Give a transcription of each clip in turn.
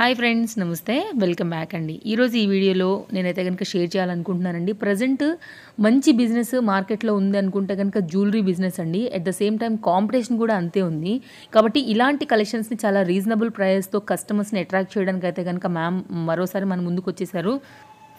hi friends నమస్తే welcome back అండి ఈరోజు ఈ వీడియోలో నేనైతే కనుక షేర్ చేయాలనుకుంటున్నానండి ప్రజెంట్ మంచి బిజినెస్ మార్కెట్లో ఉంది అనుకుంటే కనుక జ్యువెలరీ బిజినెస్ అండి at the same time competition కూడా అంతే ఉంది కాబట్టి ఇలాంటి కలెక్షన్స్ని చాలా రీజనబుల్ ప్రైస్తో కస్టమర్స్ని అట్రాక్ట్ చేయడానికి అయితే కనుక మ్యామ్ మరోసారి మన ముందుకు వచ్చేసారు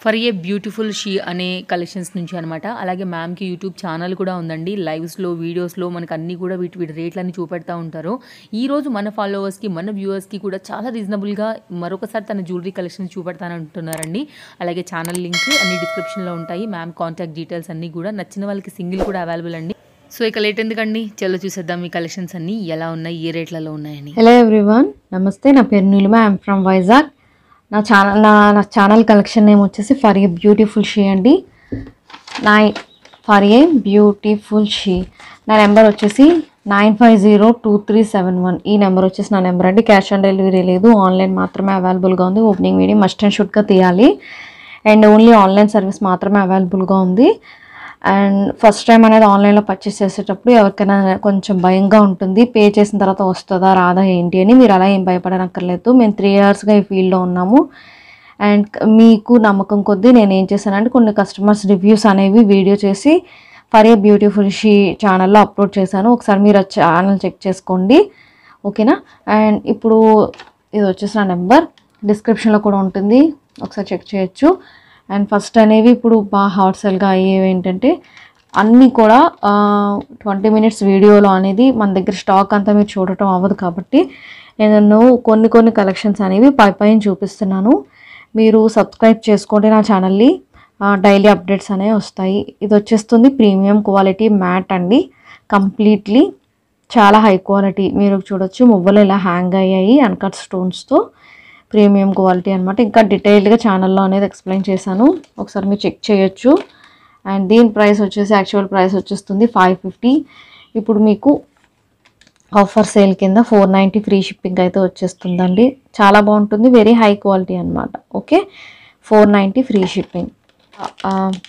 ఫర్ ఏ బ్యూటిఫుల్ షీ అనే కలెక్షన్స్ నుంచి అనమాట అలాగే మ్యామ్కి యూట్యూబ్ ఛానల్ కూడా ఉందండి లైవ్స్లో వీడియోస్లో మనకు అన్నీ కూడా వీటి వీటి రేట్లన్నీ చూపెడతా ఉంటారు ఈరోజు మన ఫాలోవర్స్కి మన వ్యూవర్స్కి కూడా చాలా రీజనబుల్గా మరొకసారి తన జ్యువెలరీ కలెక్షన్ చూపెడతానంటున్నారండి అలాగే ఛానల్ లింక్ అన్ని డిస్క్రిప్షన్లో ఉంటాయి మ్యామ్ కాంటాక్ట్ డీటెయిల్స్ అన్నీ కూడా నచ్చిన వాళ్ళకి సింగిల్ కూడా అవైలబుల్ అండి సో ఇక లేట్ ఎందుకండి చలో చూసేద్దాం ఈ కలెక్షన్స్ అన్ని ఎలా ఉన్నాయి ఏ రేట్లలో ఉన్నాయని హలో ఎవ్రీవన్ నమస్తే నా పేరు నీలుమా ఐఎమ్ ఫ్రమ్ వైజాగ్ నా ఛానల్ నా నా ఛానల్ కలెక్షన్ నేమ్ వచ్చేసి ఫర్ ఏ బ్యూటిఫుల్ షీ అండి నా ఫర్ ఏ బ్యూటిఫుల్ షీ నా నెంబర్ వచ్చేసి nine five zero two three seven one ఈ నెంబర్ వచ్చేసి నా నెంబర్ అండి క్యాష్ ఆన్ డెలివరీ లేదు ఆన్లైన్ మాత్రమే అవైలబుల్గా ఉంది ఓపెనింగ్ వీడియో మస్ట్ అండ్ షూట్గా తీయాలి అండ్ ఓన్లీ ఆన్లైన్ సర్వీస్ మాత్రమే అవైలబుల్గా ఉంది అండ్ ఫస్ట్ టైం అనేది ఆన్లైన్లో పర్చేస్ చేసేటప్పుడు ఎవరికైనా కొంచెం భయంగా ఉంటుంది పే చేసిన తర్వాత వస్తుందా రాదా ఏంటి అని మీరు అలా ఏం భయపడనక్కర్లేదు మేము త్రీ ఇయర్స్గా ఈ ఫీల్డ్లో ఉన్నాము అండ్ మీకు నమ్మకం కొద్దీ నేను ఏం చేశానంటే కొన్ని కస్టమర్స్ రివ్యూస్ అనేవి వీడియో చేసి ఫర్ ఏ బ్యూటిఫుల్ షీ ఛానల్లో అప్లోడ్ చేశాను ఒకసారి మీరు ఛానల్ చెక్ చేసుకోండి ఓకేనా అండ్ ఇప్పుడు ఇది వచ్చేసి నా నెంబర్ డిస్క్రిప్షన్లో కూడా ఉంటుంది ఒకసారి చెక్ చేయొచ్చు అండ్ ఫస్ట్ అనేవి ఇప్పుడు బాగా హాట్ సెల్గా అయ్యేవి ఏంటంటే అన్నీ కూడా ట్వంటీ మినిట్స్ వీడియోలో అనేది మన దగ్గర స్టాక్ అంతా మీరు చూడటం అవ్వదు కాబట్టి నేను కొన్ని కొన్ని కలెక్షన్స్ అనేవి పై పైన చూపిస్తున్నాను మీరు సబ్స్క్రైబ్ చేసుకోండి నా ఛానల్ని డైలీ అప్డేట్స్ అనేవి వస్తాయి ఇది వచ్చేస్తుంది ప్రీమియం క్వాలిటీ మ్యాట్ అండి కంప్లీట్లీ చాలా హై క్వాలిటీ మీరు చూడొచ్చు మువ్వలు ఇలా హ్యాంగ్ అయ్యాయి అన్కట్ స్టోన్స్తో ప్రీమియం క్వాలిటీ అనమాట ఇంకా డీటెయిల్డ్గా ఛానల్లో అనేది ఎక్స్ప్లెయిన్ చేశాను ఒకసారి మీరు చెక్ చేయొచ్చు అండ్ దీని ప్రైస్ వచ్చేసి యాక్చువల్ ప్రైస్ వచ్చేస్తుంది ఫైవ్ ఫిఫ్టీ ఇప్పుడు మీకు ఆఫర్ సేల్ కింద ఫోర్ నైంటీ ఫ్రీ షిప్పింగ్ అయితే వచ్చేస్తుందండి చాలా బాగుంటుంది వెరీ హై క్వాలిటీ అనమాట okay four ninety free shipping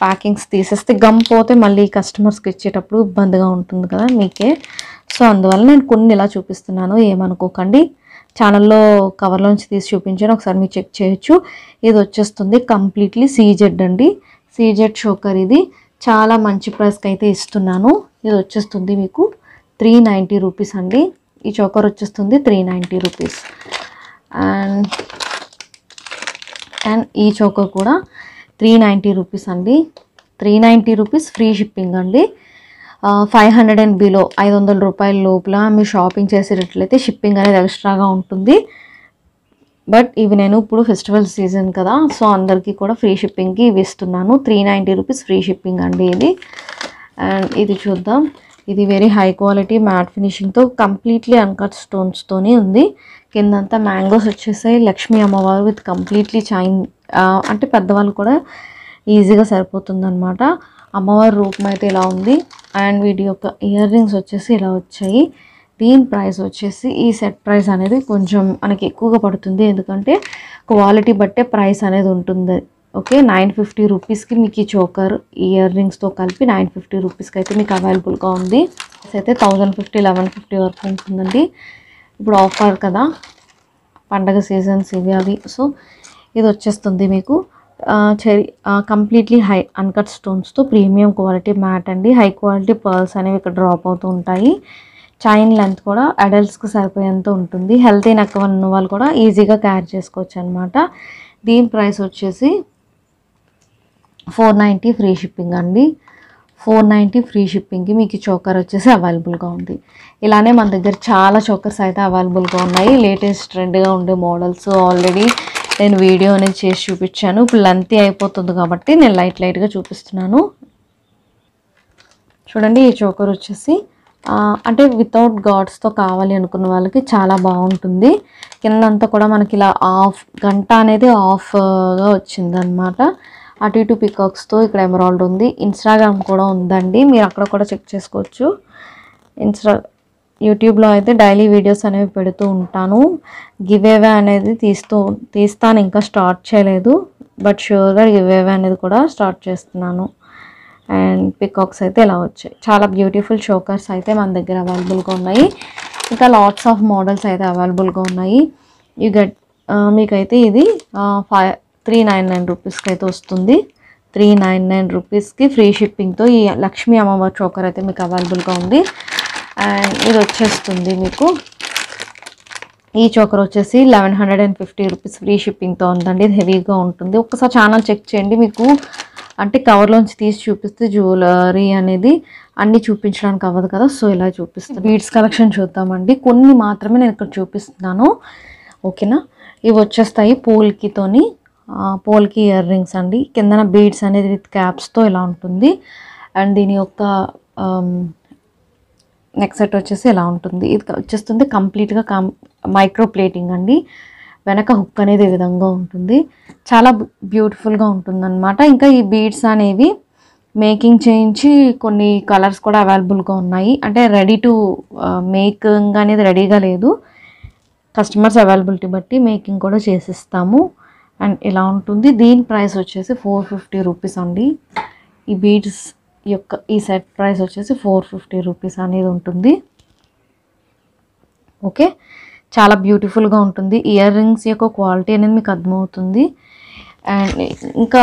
packings తీసేస్తే గమ్ పోతే మళ్ళీ కస్టమర్స్కి ఇచ్చేటప్పుడు ఇబ్బందిగా ఉంటుంది కదా మీకే సో అందువల్ల నేను కొన్ని ఇలా చూపిస్తున్నాను ఏమనుకోకండి ఛానల్లో కవర్లోంచి తీసి చూపించాను ఒకసారి మీరు చెక్ చేయొచ్చు ఇది వచ్చేస్తుంది కంప్లీట్లీ సీజెడ్ అండి సీజెడ్ షోకర్ ఇది చాలా మంచి ప్రైస్కి అయితే ఇస్తున్నాను ఇది వచ్చేస్తుంది మీకు త్రీ నైంటీ రూపీస్ అండి ఈ చోకర్ వచ్చేస్తుంది three ninety rupees and and ఈ చోకర్ కూడా త్రీ నైంటీ రూపీస్ అండి three ninety rupees free shipping అండి ఫైవ్ హండ్రెడ్ అండ్ బిలో ఐదు వందల రూపాయల లోపల మీరు షాపింగ్ చేసేటట్లయితే షిప్పింగ్ అనేది ఎక్స్ట్రాగా ఉంటుంది బట్ ఇవి నేను ఇప్పుడు ఫెస్టివల్ సీజన్ కదా సో అందరికీ కూడా ఫ్రీ షిప్పింగ్కి ఇవి ఇస్తున్నాను three ninety rupees free shipping అండి ఇది అండ్ ఇది చూద్దాం ఇది వెరీ హై క్వాలిటీ మ్యాట్ ఫినిషింగ్తో కంప్లీట్లీ అన్కట్ స్టోన్స్తోనే ఉంది కిందంతా మ్యాంగోస్ వచ్చేసాయి లక్ష్మీ అమ్మవారు విత్ కంప్లీట్లీ చైన్ అంటే పెద్దవాళ్ళు కూడా ఈజీగా సరిపోతుంది అనమాట అమ్మవారి రూపం అయితే ఇలా ఉంది అండ్ వీటి యొక్క ఇయర్ రింగ్స్ వచ్చేసి ఇలా వచ్చాయి దీని ప్రైస్ వచ్చేసి ఈ సెట్ ప్రైస్ అనేది కొంచెం మనకి ఎక్కువగా పడుతుంది ఎందుకంటే క్వాలిటీ బట్టే ప్రైస్ అనేది ఉంటుంది ఓకే నైన్ ఫిఫ్టీ రూపీస్కి మీకు ఈ చోకర్ ఇయర్ రింగ్స్తో కలిపి నైన్ ఫిఫ్టీ రూపీస్కి అయితే మీకు అవైలబుల్గా ఉంది అయితే థౌజండ్ ఫిఫ్టీ లెవెన్ ఫిఫ్టీ వరకు ఉంటుందండి ఇప్పుడు ఆఫర్ కదా పండగ సీజన్స్ ఇవి అవి సో ఇది వచ్చేస్తుంది మీకు చెరి కంప్లీట్లీ హై అన్కట్ స్టోన్స్తో ప్రీమియం క్వాలిటీ మ్యాట్ అండి హై క్వాలిటీ పర్ల్స్ అనేవి ఇక్కడ డ్రాప్ అవుతూ ఉంటాయి చైన్ లెంత్ కూడా అడల్ట్స్కి సరిపోయేంత ఉంటుంది హెల్తీ నక్క ఉన్న వాళ్ళు కూడా ఈజీగా క్యారీ చేసుకోవచ్చు అనమాట దీని ప్రైస్ వచ్చేసి ఫోర్ నైంటీ ఫ్రీ షిప్పింగ్ అండి ఫోర్ నైంటీ ఫ్రీ షిప్పింగ్కి మీకు చోకర్ వచ్చేసి అవైలబుల్గా ఉంది ఇలానే మన దగ్గర చాలా చోకర్స్ అయితే అవైలబుల్గా ఉన్నాయి లేటెస్ట్ ట్రెండ్గా ఉండే మోడల్స్ ఆల్రెడీ నేను వీడియో అనేది చేసి చూపించాను ఇప్పుడు లంతి అయిపోతుంది కాబట్టి నేను లైట్ లైట్గా చూపిస్తున్నాను చూడండి ఈ చోకర్ వచ్చేసి అంటే వితౌట్ గాడ్స్తో కావాలి అనుకున్న వాళ్ళకి చాలా బాగుంటుంది కిందంతా కూడా మనకి ఇలా ఆఫ్ గంట అనేది ఆఫ్గా వచ్చిందనమాట అటు ఇటు పికాక్స్తో ఇక్కడ ఎమరాల్డ్ ఉంది ఇన్స్టాగ్రామ్ కూడా ఉందండి మీరు అక్కడ కూడా చెక్ చేసుకోవచ్చు ఇన్స్టా యూట్యూబ్లో అయితే డైలీ వీడియోస్ అనేవి పెడుతూ ఉంటాను గివేవే అనేది తీస్తూ తీస్తాను ఇంకా స్టార్ట్ చేయలేదు బట్ షూర్గా గివేవే అనేది కూడా స్టార్ట్ చేస్తున్నాను అండ్ పికాక్స్ అయితే ఇలా వచ్చాయి చాలా బ్యూటిఫుల్ షోకర్స్ అయితే మన దగ్గర అవైలబుల్గా ఉన్నాయి ఇంకా లాట్స్ ఆఫ్ మోడల్స్ అయితే అవైలబుల్గా ఉన్నాయి యూ గెట్ మీకైతే ఇది ఫైవ్ త్రీ నైన్ నైన్ రూపీస్కి అయితే వస్తుంది త్రీ నైన్ నైన్ రూపీస్కి ఫ్రీ షిప్పింగ్తో ఈ లక్ష్మీ అమ్మవారి చోకర్ అయితే మీకు అవైలబుల్గా ఉంది అండ్ ఇది వచ్చేస్తుంది మీకు ఈ చోకర్ వచ్చేసి eleven hundred and fifty rupees free షిప్పింగ్తో ఉందండి ఇది హెవీగా ఉంటుంది ఒక్కసారి ఛానల్ చెక్ చేయండి మీకు అంటే కవర్లోంచి తీసి చూపిస్తే జ్యువెలరీ అనేది అన్నీ చూపించడానికి అవ్వదు కదా సో ఇలా చూపిస్తాను బీడ్స్ కలెక్షన్ చూద్దామండి కొన్ని మాత్రమే నేను ఇక్కడ చూపిస్తున్నాను ఓకేనా ఇవి వచ్చేస్తాయి పోల్కితోని పోల్కి ఇయర్ రింగ్స్ అండి కిందన బీడ్స్ అనేది విత్ క్యాప్స్తో ఇలా ఉంటుంది అండ్ దీని యొక్క నెక్ సెట్ వచ్చేసి ఎలా ఉంటుంది ఇది వచ్చేస్తుంది కంప్లీట్గా కం మైక్రో ప్లేటింగ్ అండి వెనక హుక్ అనేది ఈ విధంగా ఉంటుంది చాలా బ్యూటిఫుల్గా ఉంటుందన్నమాట ఇంకా ఈ బీడ్స్ అనేవి మేకింగ్ చేయించి కొన్ని కలర్స్ కూడా అవైలబుల్గా ఉన్నాయి అంటే రెడీ టు మేకింగ్ అనేది రెడీగా లేదు కస్టమర్స్ అవైలబిలిటీ బట్టి మేకింగ్ కూడా చేసిస్తాము అండ్ ఇలా ఉంటుంది దీని ప్రైస్ వచ్చేసి ఫోర్ ఫిఫ్టీ రూపీస్ అండి ఈ బీడ్స్ యొక్క ఈ సెట్ ప్రైస్ వచ్చేసి ఫోర్ ఫిఫ్టీ రూపీస్ అనేది ఉంటుంది ఓకే చాలా బ్యూటిఫుల్గా ఉంటుంది ఇయర్ రింగ్స్ యొక్క క్వాలిటీ అనేది మీకు అర్థమవుతుంది అండ్ ఇంకా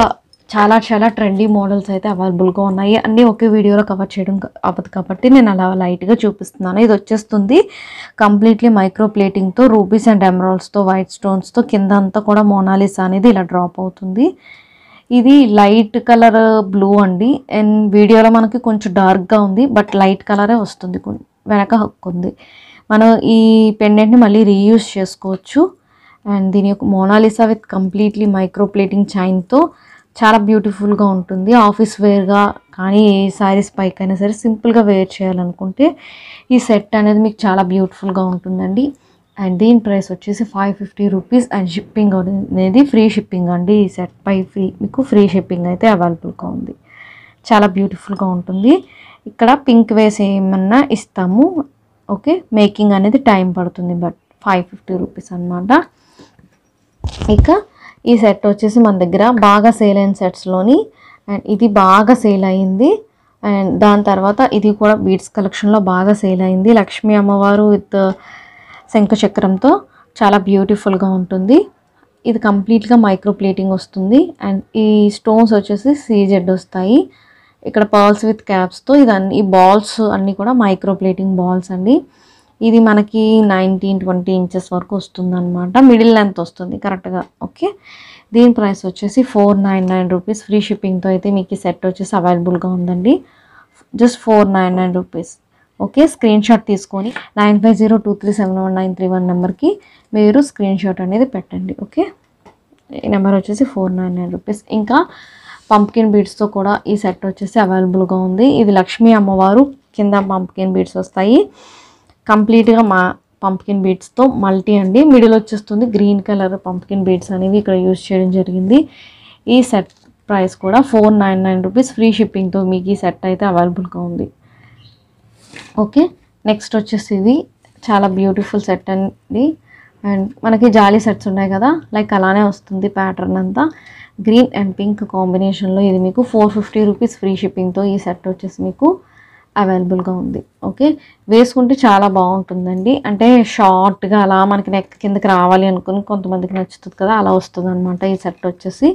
చాలా చాలా ట్రెండీ మోడల్స్ అయితే అవైలబుల్గా ఉన్నాయి అన్నీ ఒకే వీడియోలో కవర్ చేయడం అవ్వదు కాబట్టి నేను అలా లైట్గా చూపిస్తున్నాను ఇది వచ్చేస్తుంది కంప్లీట్లీ మైక్రో ప్లేటింగ్తో రూబీస్ అండ్ ఎమరాల్డ్స్తో వైట్ స్టోన్స్తో కింద అంతా కూడా మోనాలిస్ అనేది ఇలా డ్రాప్ అవుతుంది ఇది లైట్ కలర్ బ్లూ అండి అండ్ వీడియోలో మనకి కొంచెం డార్క్గా ఉంది బట్ లైట్ కలరే వస్తుంది వెనక హక్కు ఉంది మనం ఈ పెండెంట్ని మళ్ళీ రీయూజ్ చేసుకోవచ్చు అండ్ దీని యొక్క మోనాలిసా విత్ కంప్లీట్లీ మైక్రోప్లేటింగ్ చైన్తో చాలా బ్యూటిఫుల్గా ఉంటుంది ఆఫీస్ వేర్గా కానీ ఏ శారీస్ పైకైనా సరే సింపుల్గా వేర్ చేయాలనుకుంటే ఈ సెట్ అనేది మీకు చాలా బ్యూటిఫుల్గా ఉంటుందండి అండ్ దీని ప్రైస్ వచ్చేసి five fifty rupees and shipping అనేది ఫ్రీ షిప్పింగ్ అండి ఈ సెట్ పై ఫ్రీ మీకు ఫ్రీ షిప్పింగ్ అయితే అవైలబుల్గా ఉంది చాలా బ్యూటిఫుల్గా ఉంటుంది ఇక్కడ పింక్ వేస్ ఏమన్నా ఇస్తాము ఓకే మేకింగ్ అనేది టైం పడుతుంది బట్ ఫైవ్ ఫిఫ్టీ రూపీస్ అనమాట ఇక ఈ సెట్ వచ్చేసి మన దగ్గర బాగా సేల్ అయిన సెట్స్లోని అండ్ ఇది బాగా సేల్ అయింది అండ్ దాని తర్వాత ఇది కూడా బీడ్స్ కలెక్షన్లో బాగా సేల్ అయింది లక్ష్మీ అమ్మవారు విత్ శంఖచక్రంతో చాలా బ్యూటిఫుల్గా ఉంటుంది ఇది కంప్లీట్గా మైక్రో ప్లేటింగ్ వస్తుంది అండ్ ఈ స్టోన్స్ వచ్చేసి సీజెడ్ వస్తాయి ఇక్కడ పర్ల్స్ విత్ క్యాప్స్తో ఇదన్నీ ఈ బాల్స్ అన్నీ కూడా మైక్రో ప్లేటింగ్ బాల్స్ అండి ఇది మనకి నైన్టీన్ ట్వంటీ ఇంచెస్ వరకు వస్తుందన్నమాట మిడిల్ లెంత్ వస్తుంది కరెక్ట్గా ఓకే దీని ప్రైస్ వచ్చేసి four nine nine rupees free షిప్పింగ్తో అయితే మీకు సెట్ వచ్చేసి అవైలబుల్గా ఉందండి just four nine nine rupees okay screenshot తీసుకొని nine five zero two three seven one nine three one నెంబర్కి మీరు స్క్రీన్ షాట్ అనేది పెట్టండి ఓకే ఈ నెంబర్ వచ్చేసి ఫోర్ నైన్ నైన్ రూపీస్ ఇంకా పంప్కిన్ బీడ్స్తో కూడా ఈ సెట్ వచ్చేసి అవైలబుల్గా ఉంది ఇది లక్ష్మీ అమ్మవారు కింద పంప్కిన్ బీడ్స్ వస్తాయి కంప్లీట్గా మా పంప్కిన్ బీడ్స్తో మల్టీ అండి మిడిల్ వచ్చేస్తుంది గ్రీన్ కలర్ పంప్కిన్ బీడ్స్ అనేవి ఇక్కడ యూజ్ చేయడం జరిగింది ఈ సెట్ ప్రైస్ కూడా four nine nine rupees free షిప్పింగ్తో మీకు ఈ సెట్ అయితే అవైలబుల్గా ఉంది ఓకే నెక్స్ట్ వచ్చేసి ఇది చాలా బ్యూటిఫుల్ సెట్ అండి అండ్ మనకి జాలీ సెట్స్ ఉన్నాయి కదా లైక్ అలానే వస్తుంది ప్యాటర్న్ అంతా గ్రీన్ అండ్ పింక్ కాంబినేషన్లో ఇది మీకు ఫోర్ ఫిఫ్టీ రూపీస్ ఫ్రీ షిప్పింగ్తో ఈ సెట్ వచ్చేసి మీకు అవైలబుల్గా ఉంది ఓకే వేసుకుంటే చాలా బాగుంటుందండి అంటే షార్ట్గా అలా మనకి నెక్ కిందకి రావాలి అనుకుని కొంతమందికి నచ్చుతుంది కదా అలా వస్తుంది అనమాట ఈ సెట్ వచ్చేసి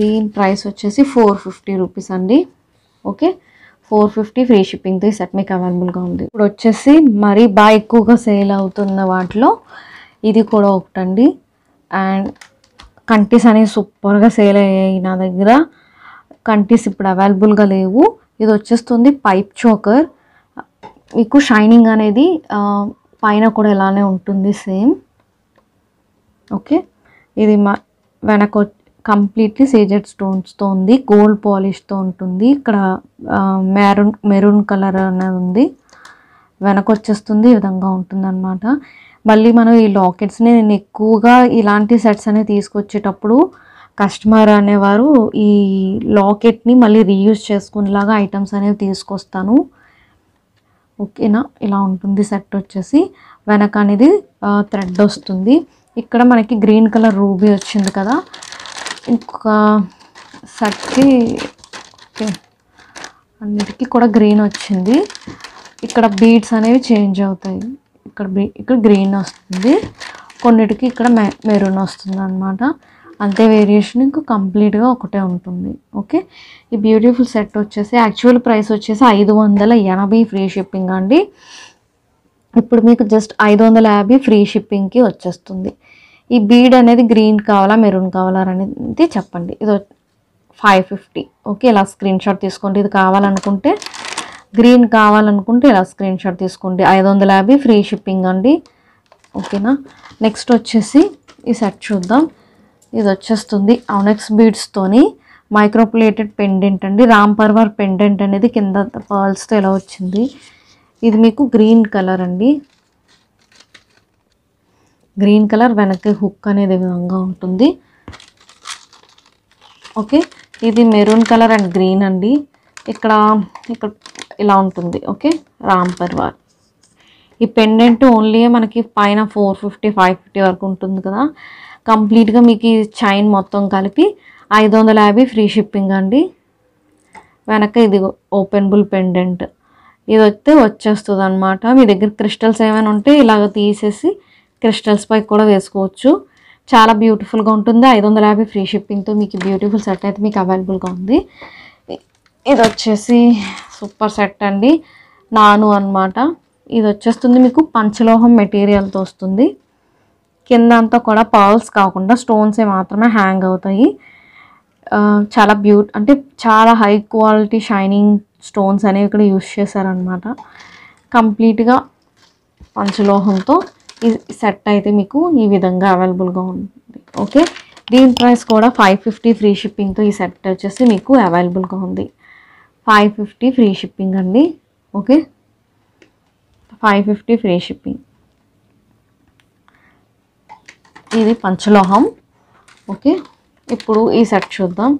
దీని ప్రైస్ వచ్చేసి ఫోర్ ఫిఫ్టీ రూపీస్ అండి ఓకే ఫోర్ ఫిఫ్టీ ఫ్రీ తో ఈ సెట్ మీకు అవైలబుల్గా ఉంది ఇప్పుడు వచ్చేసి మరీ బాగా ఎక్కువగా సేల్ అవుతున్న వాటిలో ఇది కూడా ఒకటండి అండ్ కంటీస్ అనేవి సూపర్గా సేల్ అయ్యాయి నా దగ్గర కంటిస్ ఇప్పుడు అవైలబుల్గా లేవు ఇది వచ్చేస్తుంది పైప్ చోకర్ మీకు షైనింగ్ అనేది పైన కూడా ఇలానే ఉంటుంది సేమ్ ఓకే ఇది మా వెనక కంప్లీట్లీ సీజెడ్ స్టోన్స్తో ఉంది గోల్డ్ పాలిష్తో ఉంటుంది ఇక్కడ మెరూన్ మెరూన్ కలర్ అనేది ఉంది వెనక వచ్చేస్తుంది ఈ విధంగా ఉంటుంది అనమాట మళ్ళీ మనం ఈ లాకెట్స్ని నేను ఎక్కువగా ఇలాంటి సెట్స్ అనేవి తీసుకొచ్చేటప్పుడు కస్టమర్ అనేవారు ఈ లాకెట్ని మళ్ళీ రీయూజ్ చేసుకునేలాగా ఐటమ్స్ అనేవి తీసుకొస్తాను ఓకేనా ఇలా ఉంటుంది సెట్ వచ్చేసి వెనక అనేది థ్రెడ్ వస్తుంది ఇక్కడ మనకి గ్రీన్ కలర్ రూబీ వచ్చింది కదా ఇంకొక సర్కి అన్నిటికీ కూడా గ్రీన్ వచ్చింది ఇక్కడ బీడ్స్ అనేవి చేంజ్ అవుతాయి ఇక్కడ బీ ఇక్కడ గ్రీన్ వస్తుంది కొన్నిటికి ఇక్కడ మె మెరూన్ వస్తుంది అనమాట అంతే వేరియేషన్ ఇంకా కంప్లీట్గా ఒకటే ఉంటుంది ఓకే ఈ బ్యూటిఫుల్ సెట్ వచ్చేసి యాక్చువల్ ప్రైస్ వచ్చేసి ఐదు వందల ఎనభై ఫ్రీ షిప్పింగ్ అండి ఇప్పుడు మీకు జస్ట్ ఐదు వందల యాభై ఫ్రీ షిప్పింగ్కి వచ్చేస్తుంది ఈ బీడ్ అనేది గ్రీన్ కావాలా మెరూన్ కావాలా అనేది చెప్పండి ఇది ఫైవ్ ఫిఫ్టీ ఓకే ఇలా స్క్రీన్ షాట్ తీసుకోండి ఇది కావాలనుకుంటే గ్రీన్ కావాలనుకుంటే ఇలా స్క్రీన్ షాట్ తీసుకోండి ఐదు వందల యాభై ఫ్రీ షిప్పింగ్ అండి ఓకేనా నెక్స్ట్ వచ్చేసి ఈ సెట్ చూద్దాం ఇది వచ్చేస్తుంది అవునెక్స్ బీడ్స్తోని మైక్రోప్లేటెడ్ పెండెంట్ అండి రామ్ పర్వర్ పెండెంట్ అనేది కింద పర్ల్స్తో ఇలా వచ్చింది ఇది మీకు గ్రీన్ కలర్ అండి గ్రీన్ కలర్ వెనక్కి హుక్ అనేది విధంగా ఉంటుంది ఓకే ఇది మెరూన్ కలర్ అండ్ గ్రీన్ అండి ఇక్కడ ఇక్కడ ఇలా ఉంటుంది ఓకే రామ్ పర్వార్ ఈ పెండెంట్ ఓన్లీ మనకి పైన ఫోర్ ఫిఫ్టీ ఫైవ్ ఫిఫ్టీ వరకు ఉంటుంది కదా కంప్లీట్గా మీకు ఈ చైన్ మొత్తం కలిపి ఐదు వందల యాభై ఫ్రీ షిప్పింగ్ అండి వెనక ఇది ఓపెన్బుల్ పెండెంట్ ఇది వస్తే వచ్చేస్తుంది అనమాట మీ దగ్గర క్రిస్టల్స్ ఏమైనా ఉంటే ఇలాగ తీసేసి క్రిస్టల్స్ పైకి కూడా వేసుకోవచ్చు చాలా బ్యూటిఫుల్గా ఉంటుంది ఐదు వందల యాభై ఫ్రీ షిప్పింగ్తో మీకు బ్యూటిఫుల్ సెట్ అయితే మీకు అవైలబుల్గా ఉంది ఇది వచ్చేసి సూపర్ సెట్ అండి నాను అనమాట ఇది వచ్చేస్తుంది మీకు పంచలోహం మెటీరియల్తో వస్తుంది కింద అంతా కూడా పాల్స్ కాకుండా స్టోన్సే మాత్రమే హ్యాంగ్ అవుతాయి చాలా బ్యూట్ అంటే చాలా హై క్వాలిటీ షైనింగ్ స్టోన్స్ అనేవి ఇక్కడ యూస్ చేశారనమాట కంప్లీట్గా పంచలోహంతో ఈ సెట్ అయితే మీకు ఈ విధంగా అవైలబుల్గా ఉంది ఓకే దీని ప్రైస్ కూడా ఫైవ్ ఫిఫ్టీ ఫ్రీ షిప్పింగ్తో ఈ సెట్ వచ్చేసి మీకు అవైలబుల్గా ఉంది ఫైవ్ ఫిఫ్టీ ఫ్రీ షిప్పింగ్ అండి okay five fifty free shipping ఇది పంచలోహం ఓకే ఇప్పుడు ఈ సెట్ చూద్దాం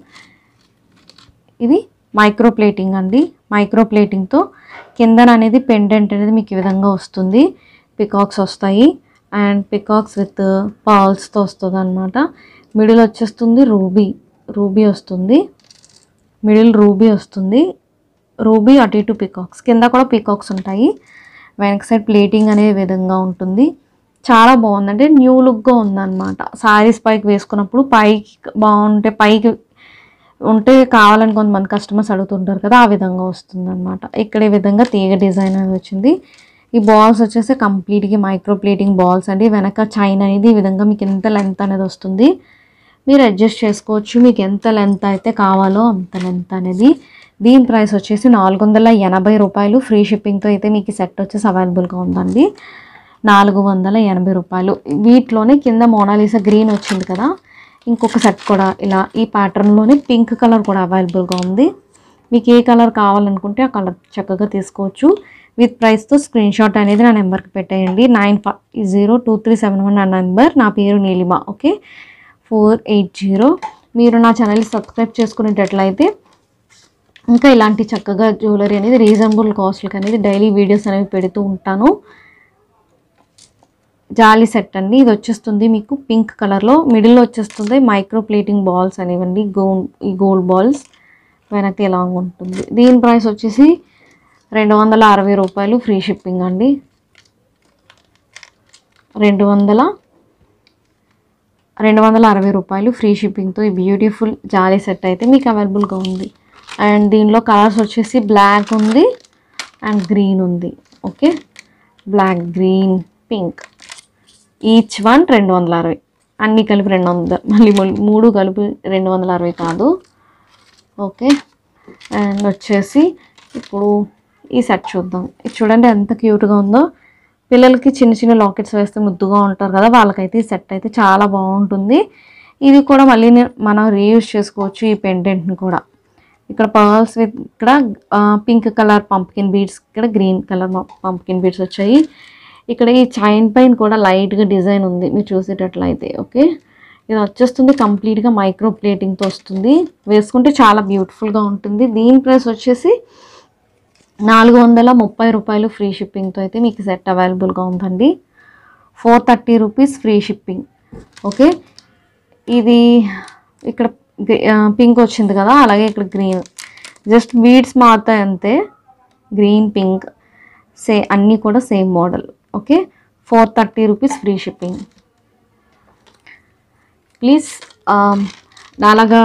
ఇది మైక్రో ప్లేటింగ్ అండి మైక్రో ప్లేటింగ్తో కిందన అనేది పెండెంట్ అనేది మీకు ఈ విధంగా వస్తుంది పికాక్స్ వస్తాయి అండ్ పికాక్స్ విత్ పాల్స్తో వస్తుంది అనమాట మిడిల్ వచ్చేస్తుంది రూబీ రూబీ వస్తుంది మిడిల్ రూబీ వస్తుంది రూబీ అటు ఇటు పికాక్స్ కింద కూడా పికాక్స్ ఉంటాయి వెనక సైడ్ ప్లేటింగ్ అనే విధంగా ఉంటుంది చాలా బాగుంది అంటే న్యూ లుక్గా ఉందన్నమాట శారీస్ పైకి వేసుకున్నప్పుడు పైకి బాగుంటే పైకి ఉంటే కావాలని కొంతమంది కస్టమర్స్ అడుగుతుంటారు కదా ఆ విధంగా వస్తుందన్నమాట ఇక్కడ ఈ విధంగా తీగ డిజైన్ అనేది వచ్చింది ఈ బాల్స్ వచ్చేసి కంప్లీట్గా మైక్రో ప్లేటింగ్ బాల్స్ అండి వెనక చైన్ అనేది ఈ విధంగా మీకు ఎంత లెంత్ అనేది వస్తుంది మీరు అడ్జస్ట్ చేసుకోవచ్చు మీకు ఎంత లెంత్ అయితే కావాలో అంత లెంత్ అనేది దీని ప్రైస్ వచ్చేసి నాలుగు వందల ఎనభై రూపాయలు ఫ్రీ షిప్పింగ్తో అయితే మీకు సెట్ వచ్చేసి అవైలబుల్గా ఉందండి నాలుగు వందల ఎనభై రూపాయలు వీటిలోనే కింద మోనాలిసా గ్రీన్ వచ్చింది కదా ఇంకొక సెట్ కూడా ఇలా ఈ ప్యాటర్న్లోనే పింక్ కలర్ కూడా అవైలబుల్గా ఉంది మీకు ఏ కలర్ కావాలనుకుంటే ఆ కలర్ చక్కగా తీసుకోవచ్చు విత్ ప్రైస్తో స్క్రీన్ షాట్ అనేది నా నెంబర్కి పెట్టేయండి nine zero two three seven one నా నెంబర్ నా పేరు Neelima okay four eight zero మీరు నా ఛానల్ని సబ్స్క్రైబ్ చేసుకునేటట్లయితే ఇంకా ఇలాంటి చక్కగా జ్యువెలరీ అనేది రీజనబుల్ కాస్ట్లకి అనేది డైలీ వీడియోస్ అనేవి పెడుతూ ఉంటాను జాలీ సెట్ అండి ఇది వచ్చేస్తుంది మీకు పింక్ కలర్లో మిడిల్లో వచ్చేస్తుంది మైక్రో ప్లేటింగ్ బాల్స్ అనేవండి గోల్డ్ ఈ గోల్డ్ బాల్స్ వెనక్కి ఎలా ఉంటుంది దీని ప్రైస్ వచ్చేసి రెండు వందల అరవై రూపాయలు ఫ్రీ షిప్పింగ్ అండి రెండు వందల రెండు వందల అరవై రూపాయలు ఫ్రీ షిప్పింగ్తో ఈ బ్యూటిఫుల్ జాలీ సెట్ అయితే మీకు అవైలబుల్గా ఉంది అండ్ దీనిలో కలర్స్ వచ్చేసి బ్లాక్ ఉంది అండ్ గ్రీన్ ఉంది okay black green pink each one రెండు వందల అరవై అన్నీ కలిపి రెండు వందల మళ్ళీ మూడు కలిపి రెండు వందల అరవై కాదు ఓకే అండ్ వచ్చేసి ఇప్పుడు ఈ సెట్ చూద్దాం ఇది చూడండి ఎంత క్యూట్గా ఉందో పిల్లలకి చిన్న చిన్న లాకెట్స్ వేస్తే ముద్దుగా ఉంటారు కదా వాళ్ళకైతే ఈ సెట్ అయితే చాలా బాగుంటుంది ఇది కూడా మళ్ళీ మనం రీయూజ్ చేసుకోవచ్చు ఈ పెండెంట్ని కూడా ఇక్కడ పర్ల్స్ విత్ ఇక్కడ పింక్ కలర్ పంప్కిన్ బీడ్స్ ఇక్కడ గ్రీన్ కలర్ పంప్కిన్ బీడ్స్ వచ్చాయి ఇక్కడ ఈ చైన్ పైన కూడా లైట్గా డిజైన్ ఉంది మీరు చూసేటట్లయితే ఓకే ఇది వచ్చేస్తుంది కంప్లీట్గా మైక్రో ప్లేటింగ్తో వస్తుంది వేసుకుంటే చాలా బ్యూటిఫుల్గా ఉంటుంది దీని ప్రైస్ వచ్చేసి నాలుగు వందల ముప్పై రూపాయలు ఫ్రీ షిప్పింగ్తో అయితే మీకు సెట్ అవైలబుల్గా ఉందండి four thirty rupees free shipping okay ఇది ఇక్కడ పింక్ వచ్చింది కదా అలాగే ఇక్కడ గ్రీన్ జస్ట్ బీడ్స్ మాత్రం అంతే గ్రీన్ పింక్ సే అన్నీ కూడా same model okay four thirty rupees free shipping please నాలాగా